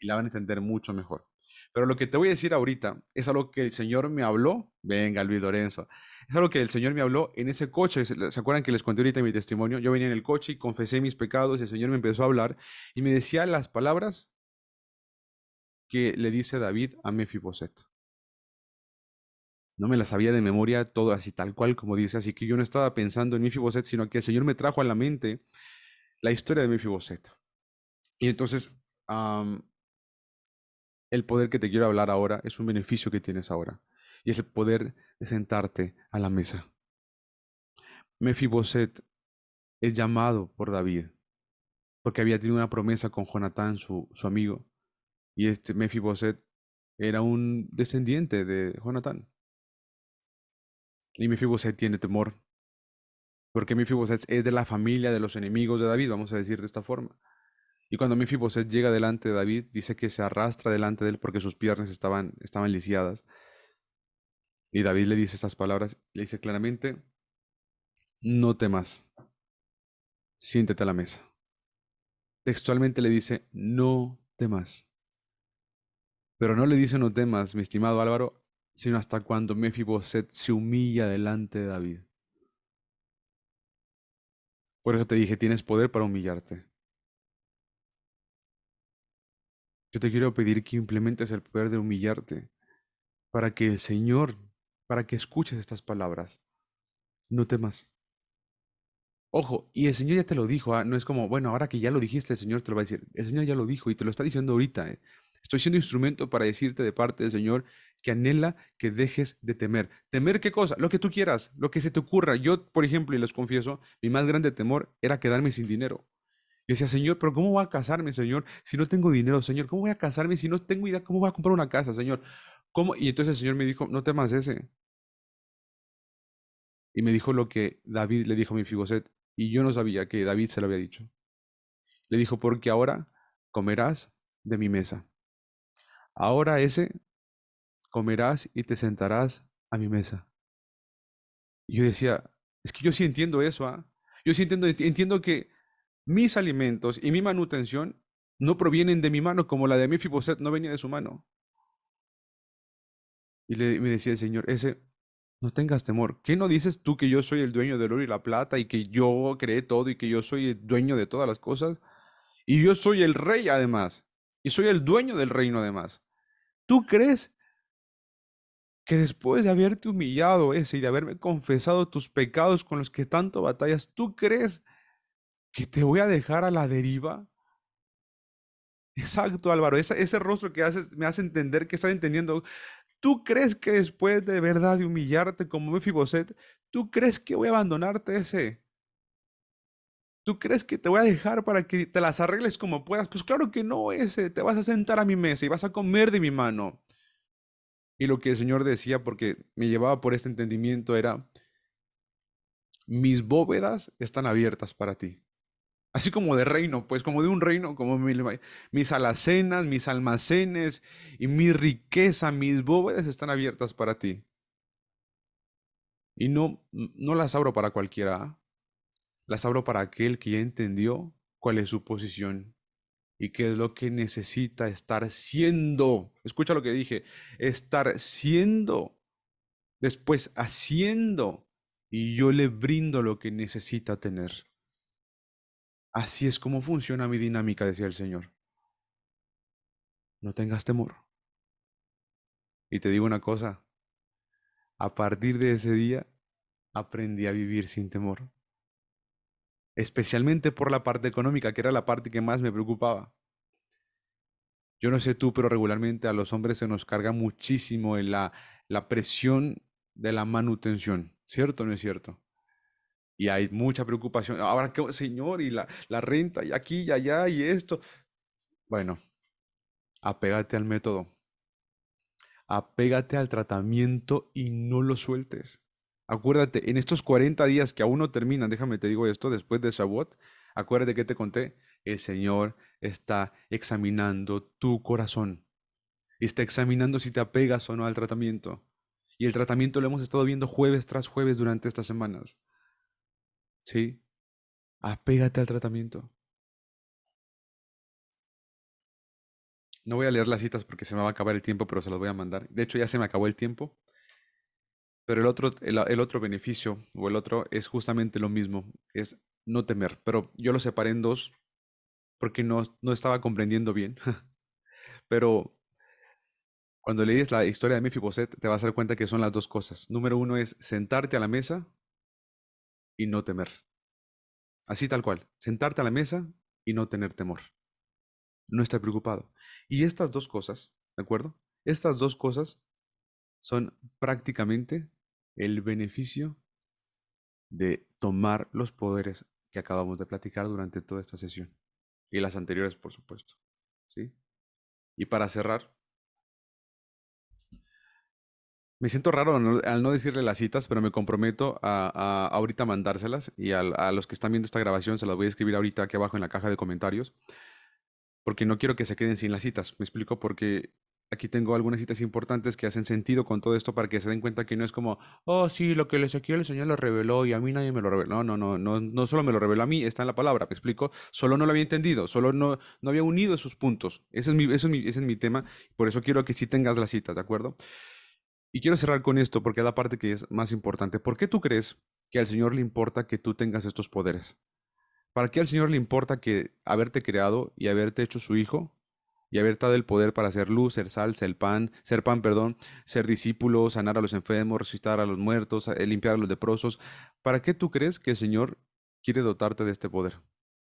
y la van a entender mucho mejor. Pero lo que te voy a decir ahorita es algo que el Señor me habló. Venga, Luis Lorenzo. Es algo que el Señor me habló en ese coche. ¿Se acuerdan que les conté ahorita mi testimonio? Yo venía en el coche y confesé mis pecados y el Señor me empezó a hablar y me decía las palabras que le dice David a Mefiboset. No me la sabía de memoria todo así tal cual como dice, así que yo no estaba pensando en Mefiboset, sino que el Señor me trajo a la mente la historia de Mefiboset. Y entonces, el poder que te quiero hablar ahora es un beneficio que tienes ahora, y es el poder de sentarte a la mesa. Mefiboset es llamado por David, porque había tenido una promesa con Jonatán, su amigo, y este Mefiboset era un descendiente de Jonatán. Y Mefiboset tiene temor. Porque Mefiboset es de la familia de los enemigos de David, vamos a decir de esta forma. Y cuando Mefiboset llega delante de David, dice que se arrastra delante de él porque sus piernas estaban, estaban lisiadas. Y David le dice estas palabras, le dice claramente, no temas, siéntete a la mesa. Textualmente le dice, no temas, pero no le dicen los temas, mi estimado Álvaro, sino hasta cuando Mefiboset se humilla delante de David. Por eso te dije, tienes poder para humillarte. Yo te quiero pedir que implementes el poder de humillarte para que el Señor, para que escuches estas palabras. No temas. Ojo, y el Señor ya te lo dijo, ¿ah? no es como, bueno, ahora que ya lo dijiste, el Señor te lo va a decir. El Señor ya lo dijo y te lo está diciendo ahorita. ¿eh? Estoy siendo instrumento para decirte de parte del Señor que anhela que dejes de temer. ¿Temer qué cosa? Lo que tú quieras, lo que se te ocurra. Yo, por ejemplo, y les confieso, mi más grande temor era quedarme sin dinero. Yo decía, Señor, pero ¿cómo voy a casarme, Señor, si no tengo dinero, Señor? ¿Cómo voy a casarme si no tengo idea? ¿Cómo voy a comprar una casa, Señor? ¿Cómo? Y entonces el Señor me dijo, no temas ese. Y me dijo lo que David le dijo a mi figoset, y yo no sabía que David se lo había dicho. Le dijo, porque ahora comerás de mi mesa. Ahora ese comerás y te sentarás a mi mesa. Y yo decía, es que yo sí entiendo eso, ¿ah? Yo sí entiendo, entiendo que mis alimentos y mi manutención no provienen de mi mano como la de mi Fiboset no venía de su mano. Y le, me decía el Señor, ese, no tengas temor. ¿Qué no dices tú que yo soy el dueño del oro y la plata y que yo creé todo y que yo soy el dueño de todas las cosas? Y yo soy el rey además y soy el dueño del reino además. ¿Tú crees que después de haberte humillado ese y de haberme confesado tus pecados con los que tanto batallas, ¿tú crees que te voy a dejar a la deriva? Exacto, Álvaro, ese, rostro que me hace entender que estás entendiendo. ¿Tú crees que después de verdad de humillarte como Mefiboset, tú crees que voy a abandonarte ese? ¿Tú crees que te voy a dejar para que te las arregles como puedas? Pues claro que no, ese. Te vas a sentar a mi mesa y vas a comer de mi mano. Y lo que el Señor decía, porque me llevaba por este entendimiento, era, mis bóvedas están abiertas para ti. Así como de reino, pues como de un reino, como mis alacenas, mis almacenes y mi riqueza, mis bóvedas están abiertas para ti. Y no, no las abro para cualquiera. ¿ah? Las abro para aquel que ya entendió cuál es su posición y qué es lo que necesita estar siendo. Escucha lo que dije, estar siendo, después haciendo, y yo le brindo lo que necesita tener. Así es como funciona mi dinámica, decía el Señor. No tengas temor. Y te digo una cosa, a partir de ese día aprendí a vivir sin temor especialmente por la parte económica, que era la parte que más me preocupaba. Yo no sé tú, pero regularmente a los hombres se nos carga muchísimo en la, la presión de la manutención, ¿cierto o no es cierto? Y hay mucha preocupación. Ahora, ¿qué, señor? Y la renta, y aquí, y allá, y esto. Bueno, apégate al método. Apégate al tratamiento y no lo sueltes. Acuérdate, en estos 40 días que aún no terminan, déjame te digo esto, después de Shavuot, acuérdate que te conté, el Señor está examinando tu corazón. Está examinando si te apegas o no al tratamiento. Y el tratamiento lo hemos estado viendo jueves tras jueves durante estas semanas. ¿Sí? Apégate al tratamiento. No voy a leer las citas porque se me va a acabar el tiempo, pero se las voy a mandar. De hecho, ya se me acabó el tiempo. Pero el otro, el, otro beneficio o el otro es justamente lo mismo, es no temer. Pero yo lo separé en dos porque no, estaba comprendiendo bien. [laughs] Pero cuando lees la historia de Mefiboset, te vas a dar cuenta que son las dos cosas. Número uno es sentarte a la mesa y no temer. Así tal cual, sentarte a la mesa y no tener temor. No estar preocupado. Y estas dos cosas, ¿de acuerdo? Estas dos cosas son prácticamente el beneficio de tomar los poderes que acabamos de platicar durante toda esta sesión y las anteriores, por supuesto. ¿sí? Y para cerrar, me siento raro al no decirle las citas, pero me comprometo a, a ahorita mandárselas y a, a, los que están viendo esta grabación se las voy a escribir ahorita aquí abajo en la caja de comentarios, porque no quiero que se queden sin las citas. Me explico porque aquí tengo algunas citas importantes que hacen sentido con todo esto para que se den cuenta que no es como, oh, sí, lo que quiero el Señor lo reveló y a mí nadie me lo reveló. No, no, no, no, no solo me lo reveló a mí, está en la palabra, me explico. Solo no lo había entendido, solo no, no había unido esos puntos. Ese es mi, ese es mi, ese es mi tema, por eso quiero que sí tengas las citas, ¿de acuerdo? Y quiero cerrar con esto porque es la parte que es más importante. ¿Por qué tú crees que al Señor le importa que tú tengas estos poderes? ¿Para qué al Señor le importa que haberte creado y haberte hecho su hijo y haber dado el poder para hacer luz, ser sal, ser pan, ser pan, perdón, ser discípulo, sanar a los enfermos, resucitar a los muertos, eh, limpiar a los leprosos. ¿Para qué tú crees que el Señor quiere dotarte de este poder?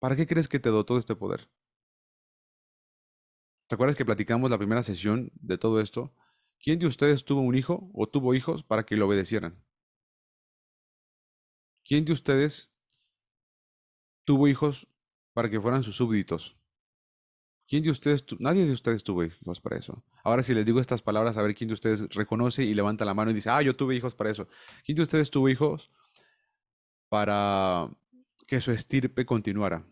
¿Para qué crees que te dotó de este poder? ¿Te acuerdas que platicamos la primera sesión de todo esto? ¿Quién de ustedes tuvo un hijo o tuvo hijos para que lo obedecieran? ¿Quién de ustedes tuvo hijos para que fueran sus súbditos? ¿Quién de ustedes, nadie de ustedes tuvo hijos para eso? Ahora si les digo estas palabras, a ver quién de ustedes reconoce y levanta la mano y dice, ah, yo tuve hijos para eso. ¿Quién de ustedes tuvo hijos para que su estirpe continuara?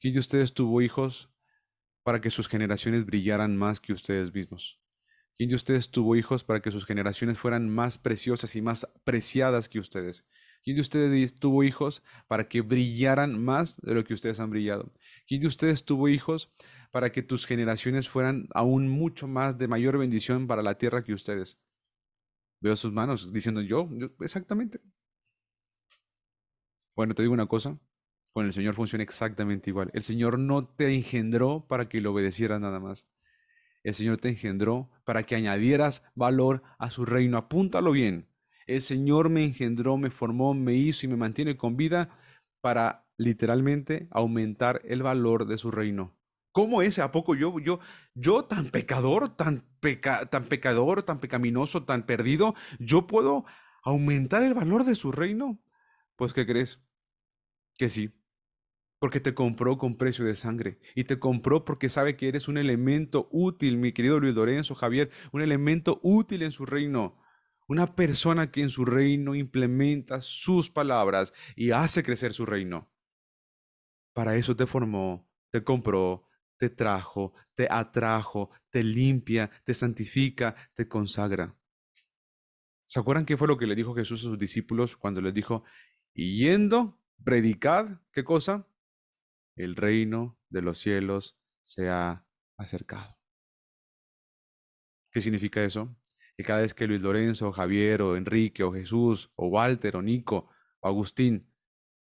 ¿Quién de ustedes tuvo hijos para que sus generaciones brillaran más que ustedes mismos? ¿Quién de ustedes tuvo hijos para que sus generaciones fueran más preciosas y más preciadas que ustedes? ¿Quién de ustedes tuvo hijos para que brillaran más de lo que ustedes han brillado? ¿Quién de ustedes tuvo hijos para que tus generaciones fueran aún mucho más de mayor bendición para la tierra que ustedes. Veo sus manos diciendo yo, exactamente. Bueno, te digo una cosa, con el Señor funciona exactamente igual. El Señor no te engendró para que le obedecieras nada más. El Señor te engendró para que añadieras valor a su reino. Apúntalo bien. El Señor me engendró, me formó, me hizo y me mantiene con vida para literalmente aumentar el valor de su reino. ¿Cómo es? ¿A poco yo, yo, yo tan pecador, tan, tan pecador, tan pecaminoso, tan perdido, yo puedo aumentar el valor de su reino? Pues, ¿qué crees? Que sí, porque te compró con precio de sangre y te compró porque sabe que eres un elemento útil, mi querido Luis Lorenzo, Javier, un elemento útil en su reino. Una persona que en su reino implementa sus palabras y hace crecer su reino. Para eso te formó, te compró, te trajo, te atrajo, te limpia, te santifica, te consagra. ¿Se acuerdan qué fue lo que le dijo Jesús a sus discípulos cuando les dijo, yendo, predicad, ¿qué cosa? El reino de los cielos se ha acercado. ¿Qué significa eso? Que cada vez que Luis Lorenzo, Javier o Enrique o Jesús o Walter o Nico o Agustín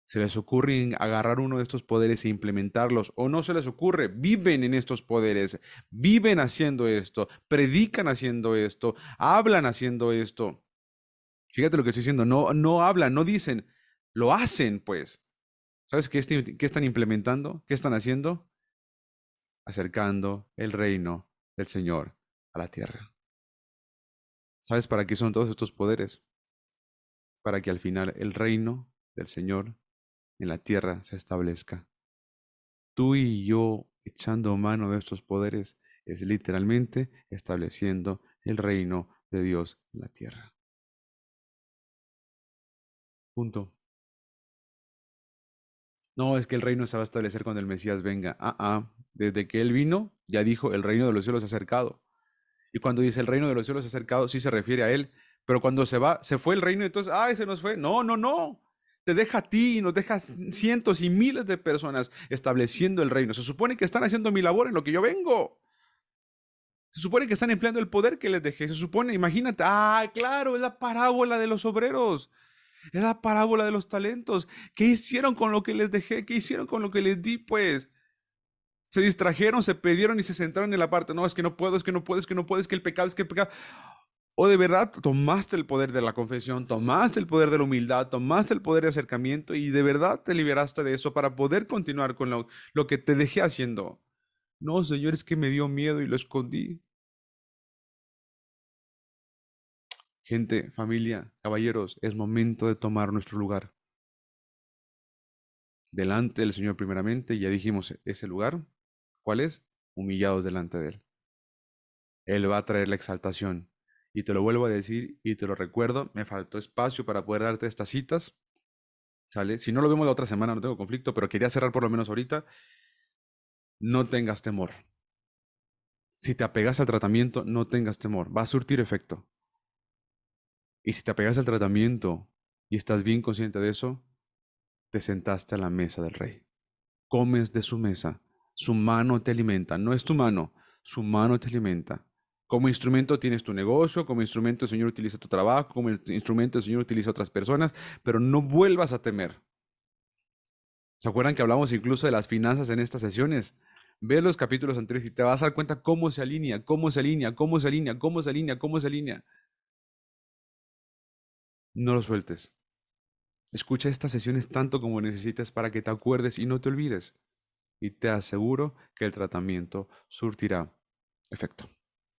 se les ocurre agarrar uno de estos poderes e implementarlos o no se les ocurre, viven en estos poderes, viven haciendo esto, predican haciendo esto, hablan haciendo esto. Fíjate lo que estoy diciendo, no, no hablan, no dicen, lo hacen pues. ¿Sabes qué, este, qué están implementando? ¿Qué están haciendo? Acercando el reino del Señor a la tierra. ¿Sabes para qué son todos estos poderes? Para que al final el reino del Señor en la tierra se establezca. Tú y yo, echando mano de estos poderes, es literalmente estableciendo el reino de Dios en la tierra. Punto. No, es que el reino se va a establecer cuando el Mesías venga. Ah, ah, desde que él vino, ya dijo, el reino de los cielos ha acercado. Y cuando dice el reino de los cielos ha acercado, sí se refiere a él. Pero cuando se va, se fue el reino, entonces, ah, ese nos fue. No, no, no te deja a ti y nos deja cientos y miles de personas estableciendo el reino. Se supone que están haciendo mi labor en lo que yo vengo. Se supone que están empleando el poder que les dejé. Se supone, imagínate, ah, claro, es la parábola de los obreros. Es la parábola de los talentos. ¿Qué hicieron con lo que les dejé? ¿Qué hicieron con lo que les di? Pues se distrajeron, se perdieron y se centraron en la parte. No, es que no puedo, es que no puedo, es que no puedo, es que el pecado, es que el pecado o de verdad tomaste el poder de la confesión, tomaste el poder de la humildad, tomaste el poder de acercamiento y de verdad te liberaste de eso para poder continuar con lo, que te dejé haciendo. No, señores, es que me dio miedo y lo escondí. Gente, familia, caballeros, es momento de tomar nuestro lugar. Delante del Señor primeramente, ya dijimos ese lugar. ¿Cuál es? Humillados delante de Él. Él va a traer la exaltación y te lo vuelvo a decir y te lo recuerdo, me faltó espacio para poder darte estas citas. ¿Sale? Si no lo vemos la otra semana, no tengo conflicto, pero quería cerrar por lo menos ahorita. No tengas temor. Si te apegas al tratamiento, no tengas temor. Va a surtir efecto. Y si te apegas al tratamiento y estás bien consciente de eso, te sentaste a la mesa del rey. Comes de su mesa. Su mano te alimenta. No es tu mano, su mano te alimenta. Como instrumento tienes tu negocio, como instrumento el Señor utiliza tu trabajo, como instrumento el Señor utiliza otras personas, pero no vuelvas a temer. ¿Se acuerdan que hablamos incluso de las finanzas en estas sesiones? Ve los capítulos anteriores y te vas a dar cuenta cómo se alinea, cómo se alinea, cómo se alinea, cómo se alinea, cómo se alinea. No lo sueltes. Escucha estas sesiones tanto como necesites para que te acuerdes y no te olvides. Y te aseguro que el tratamiento surtirá efecto.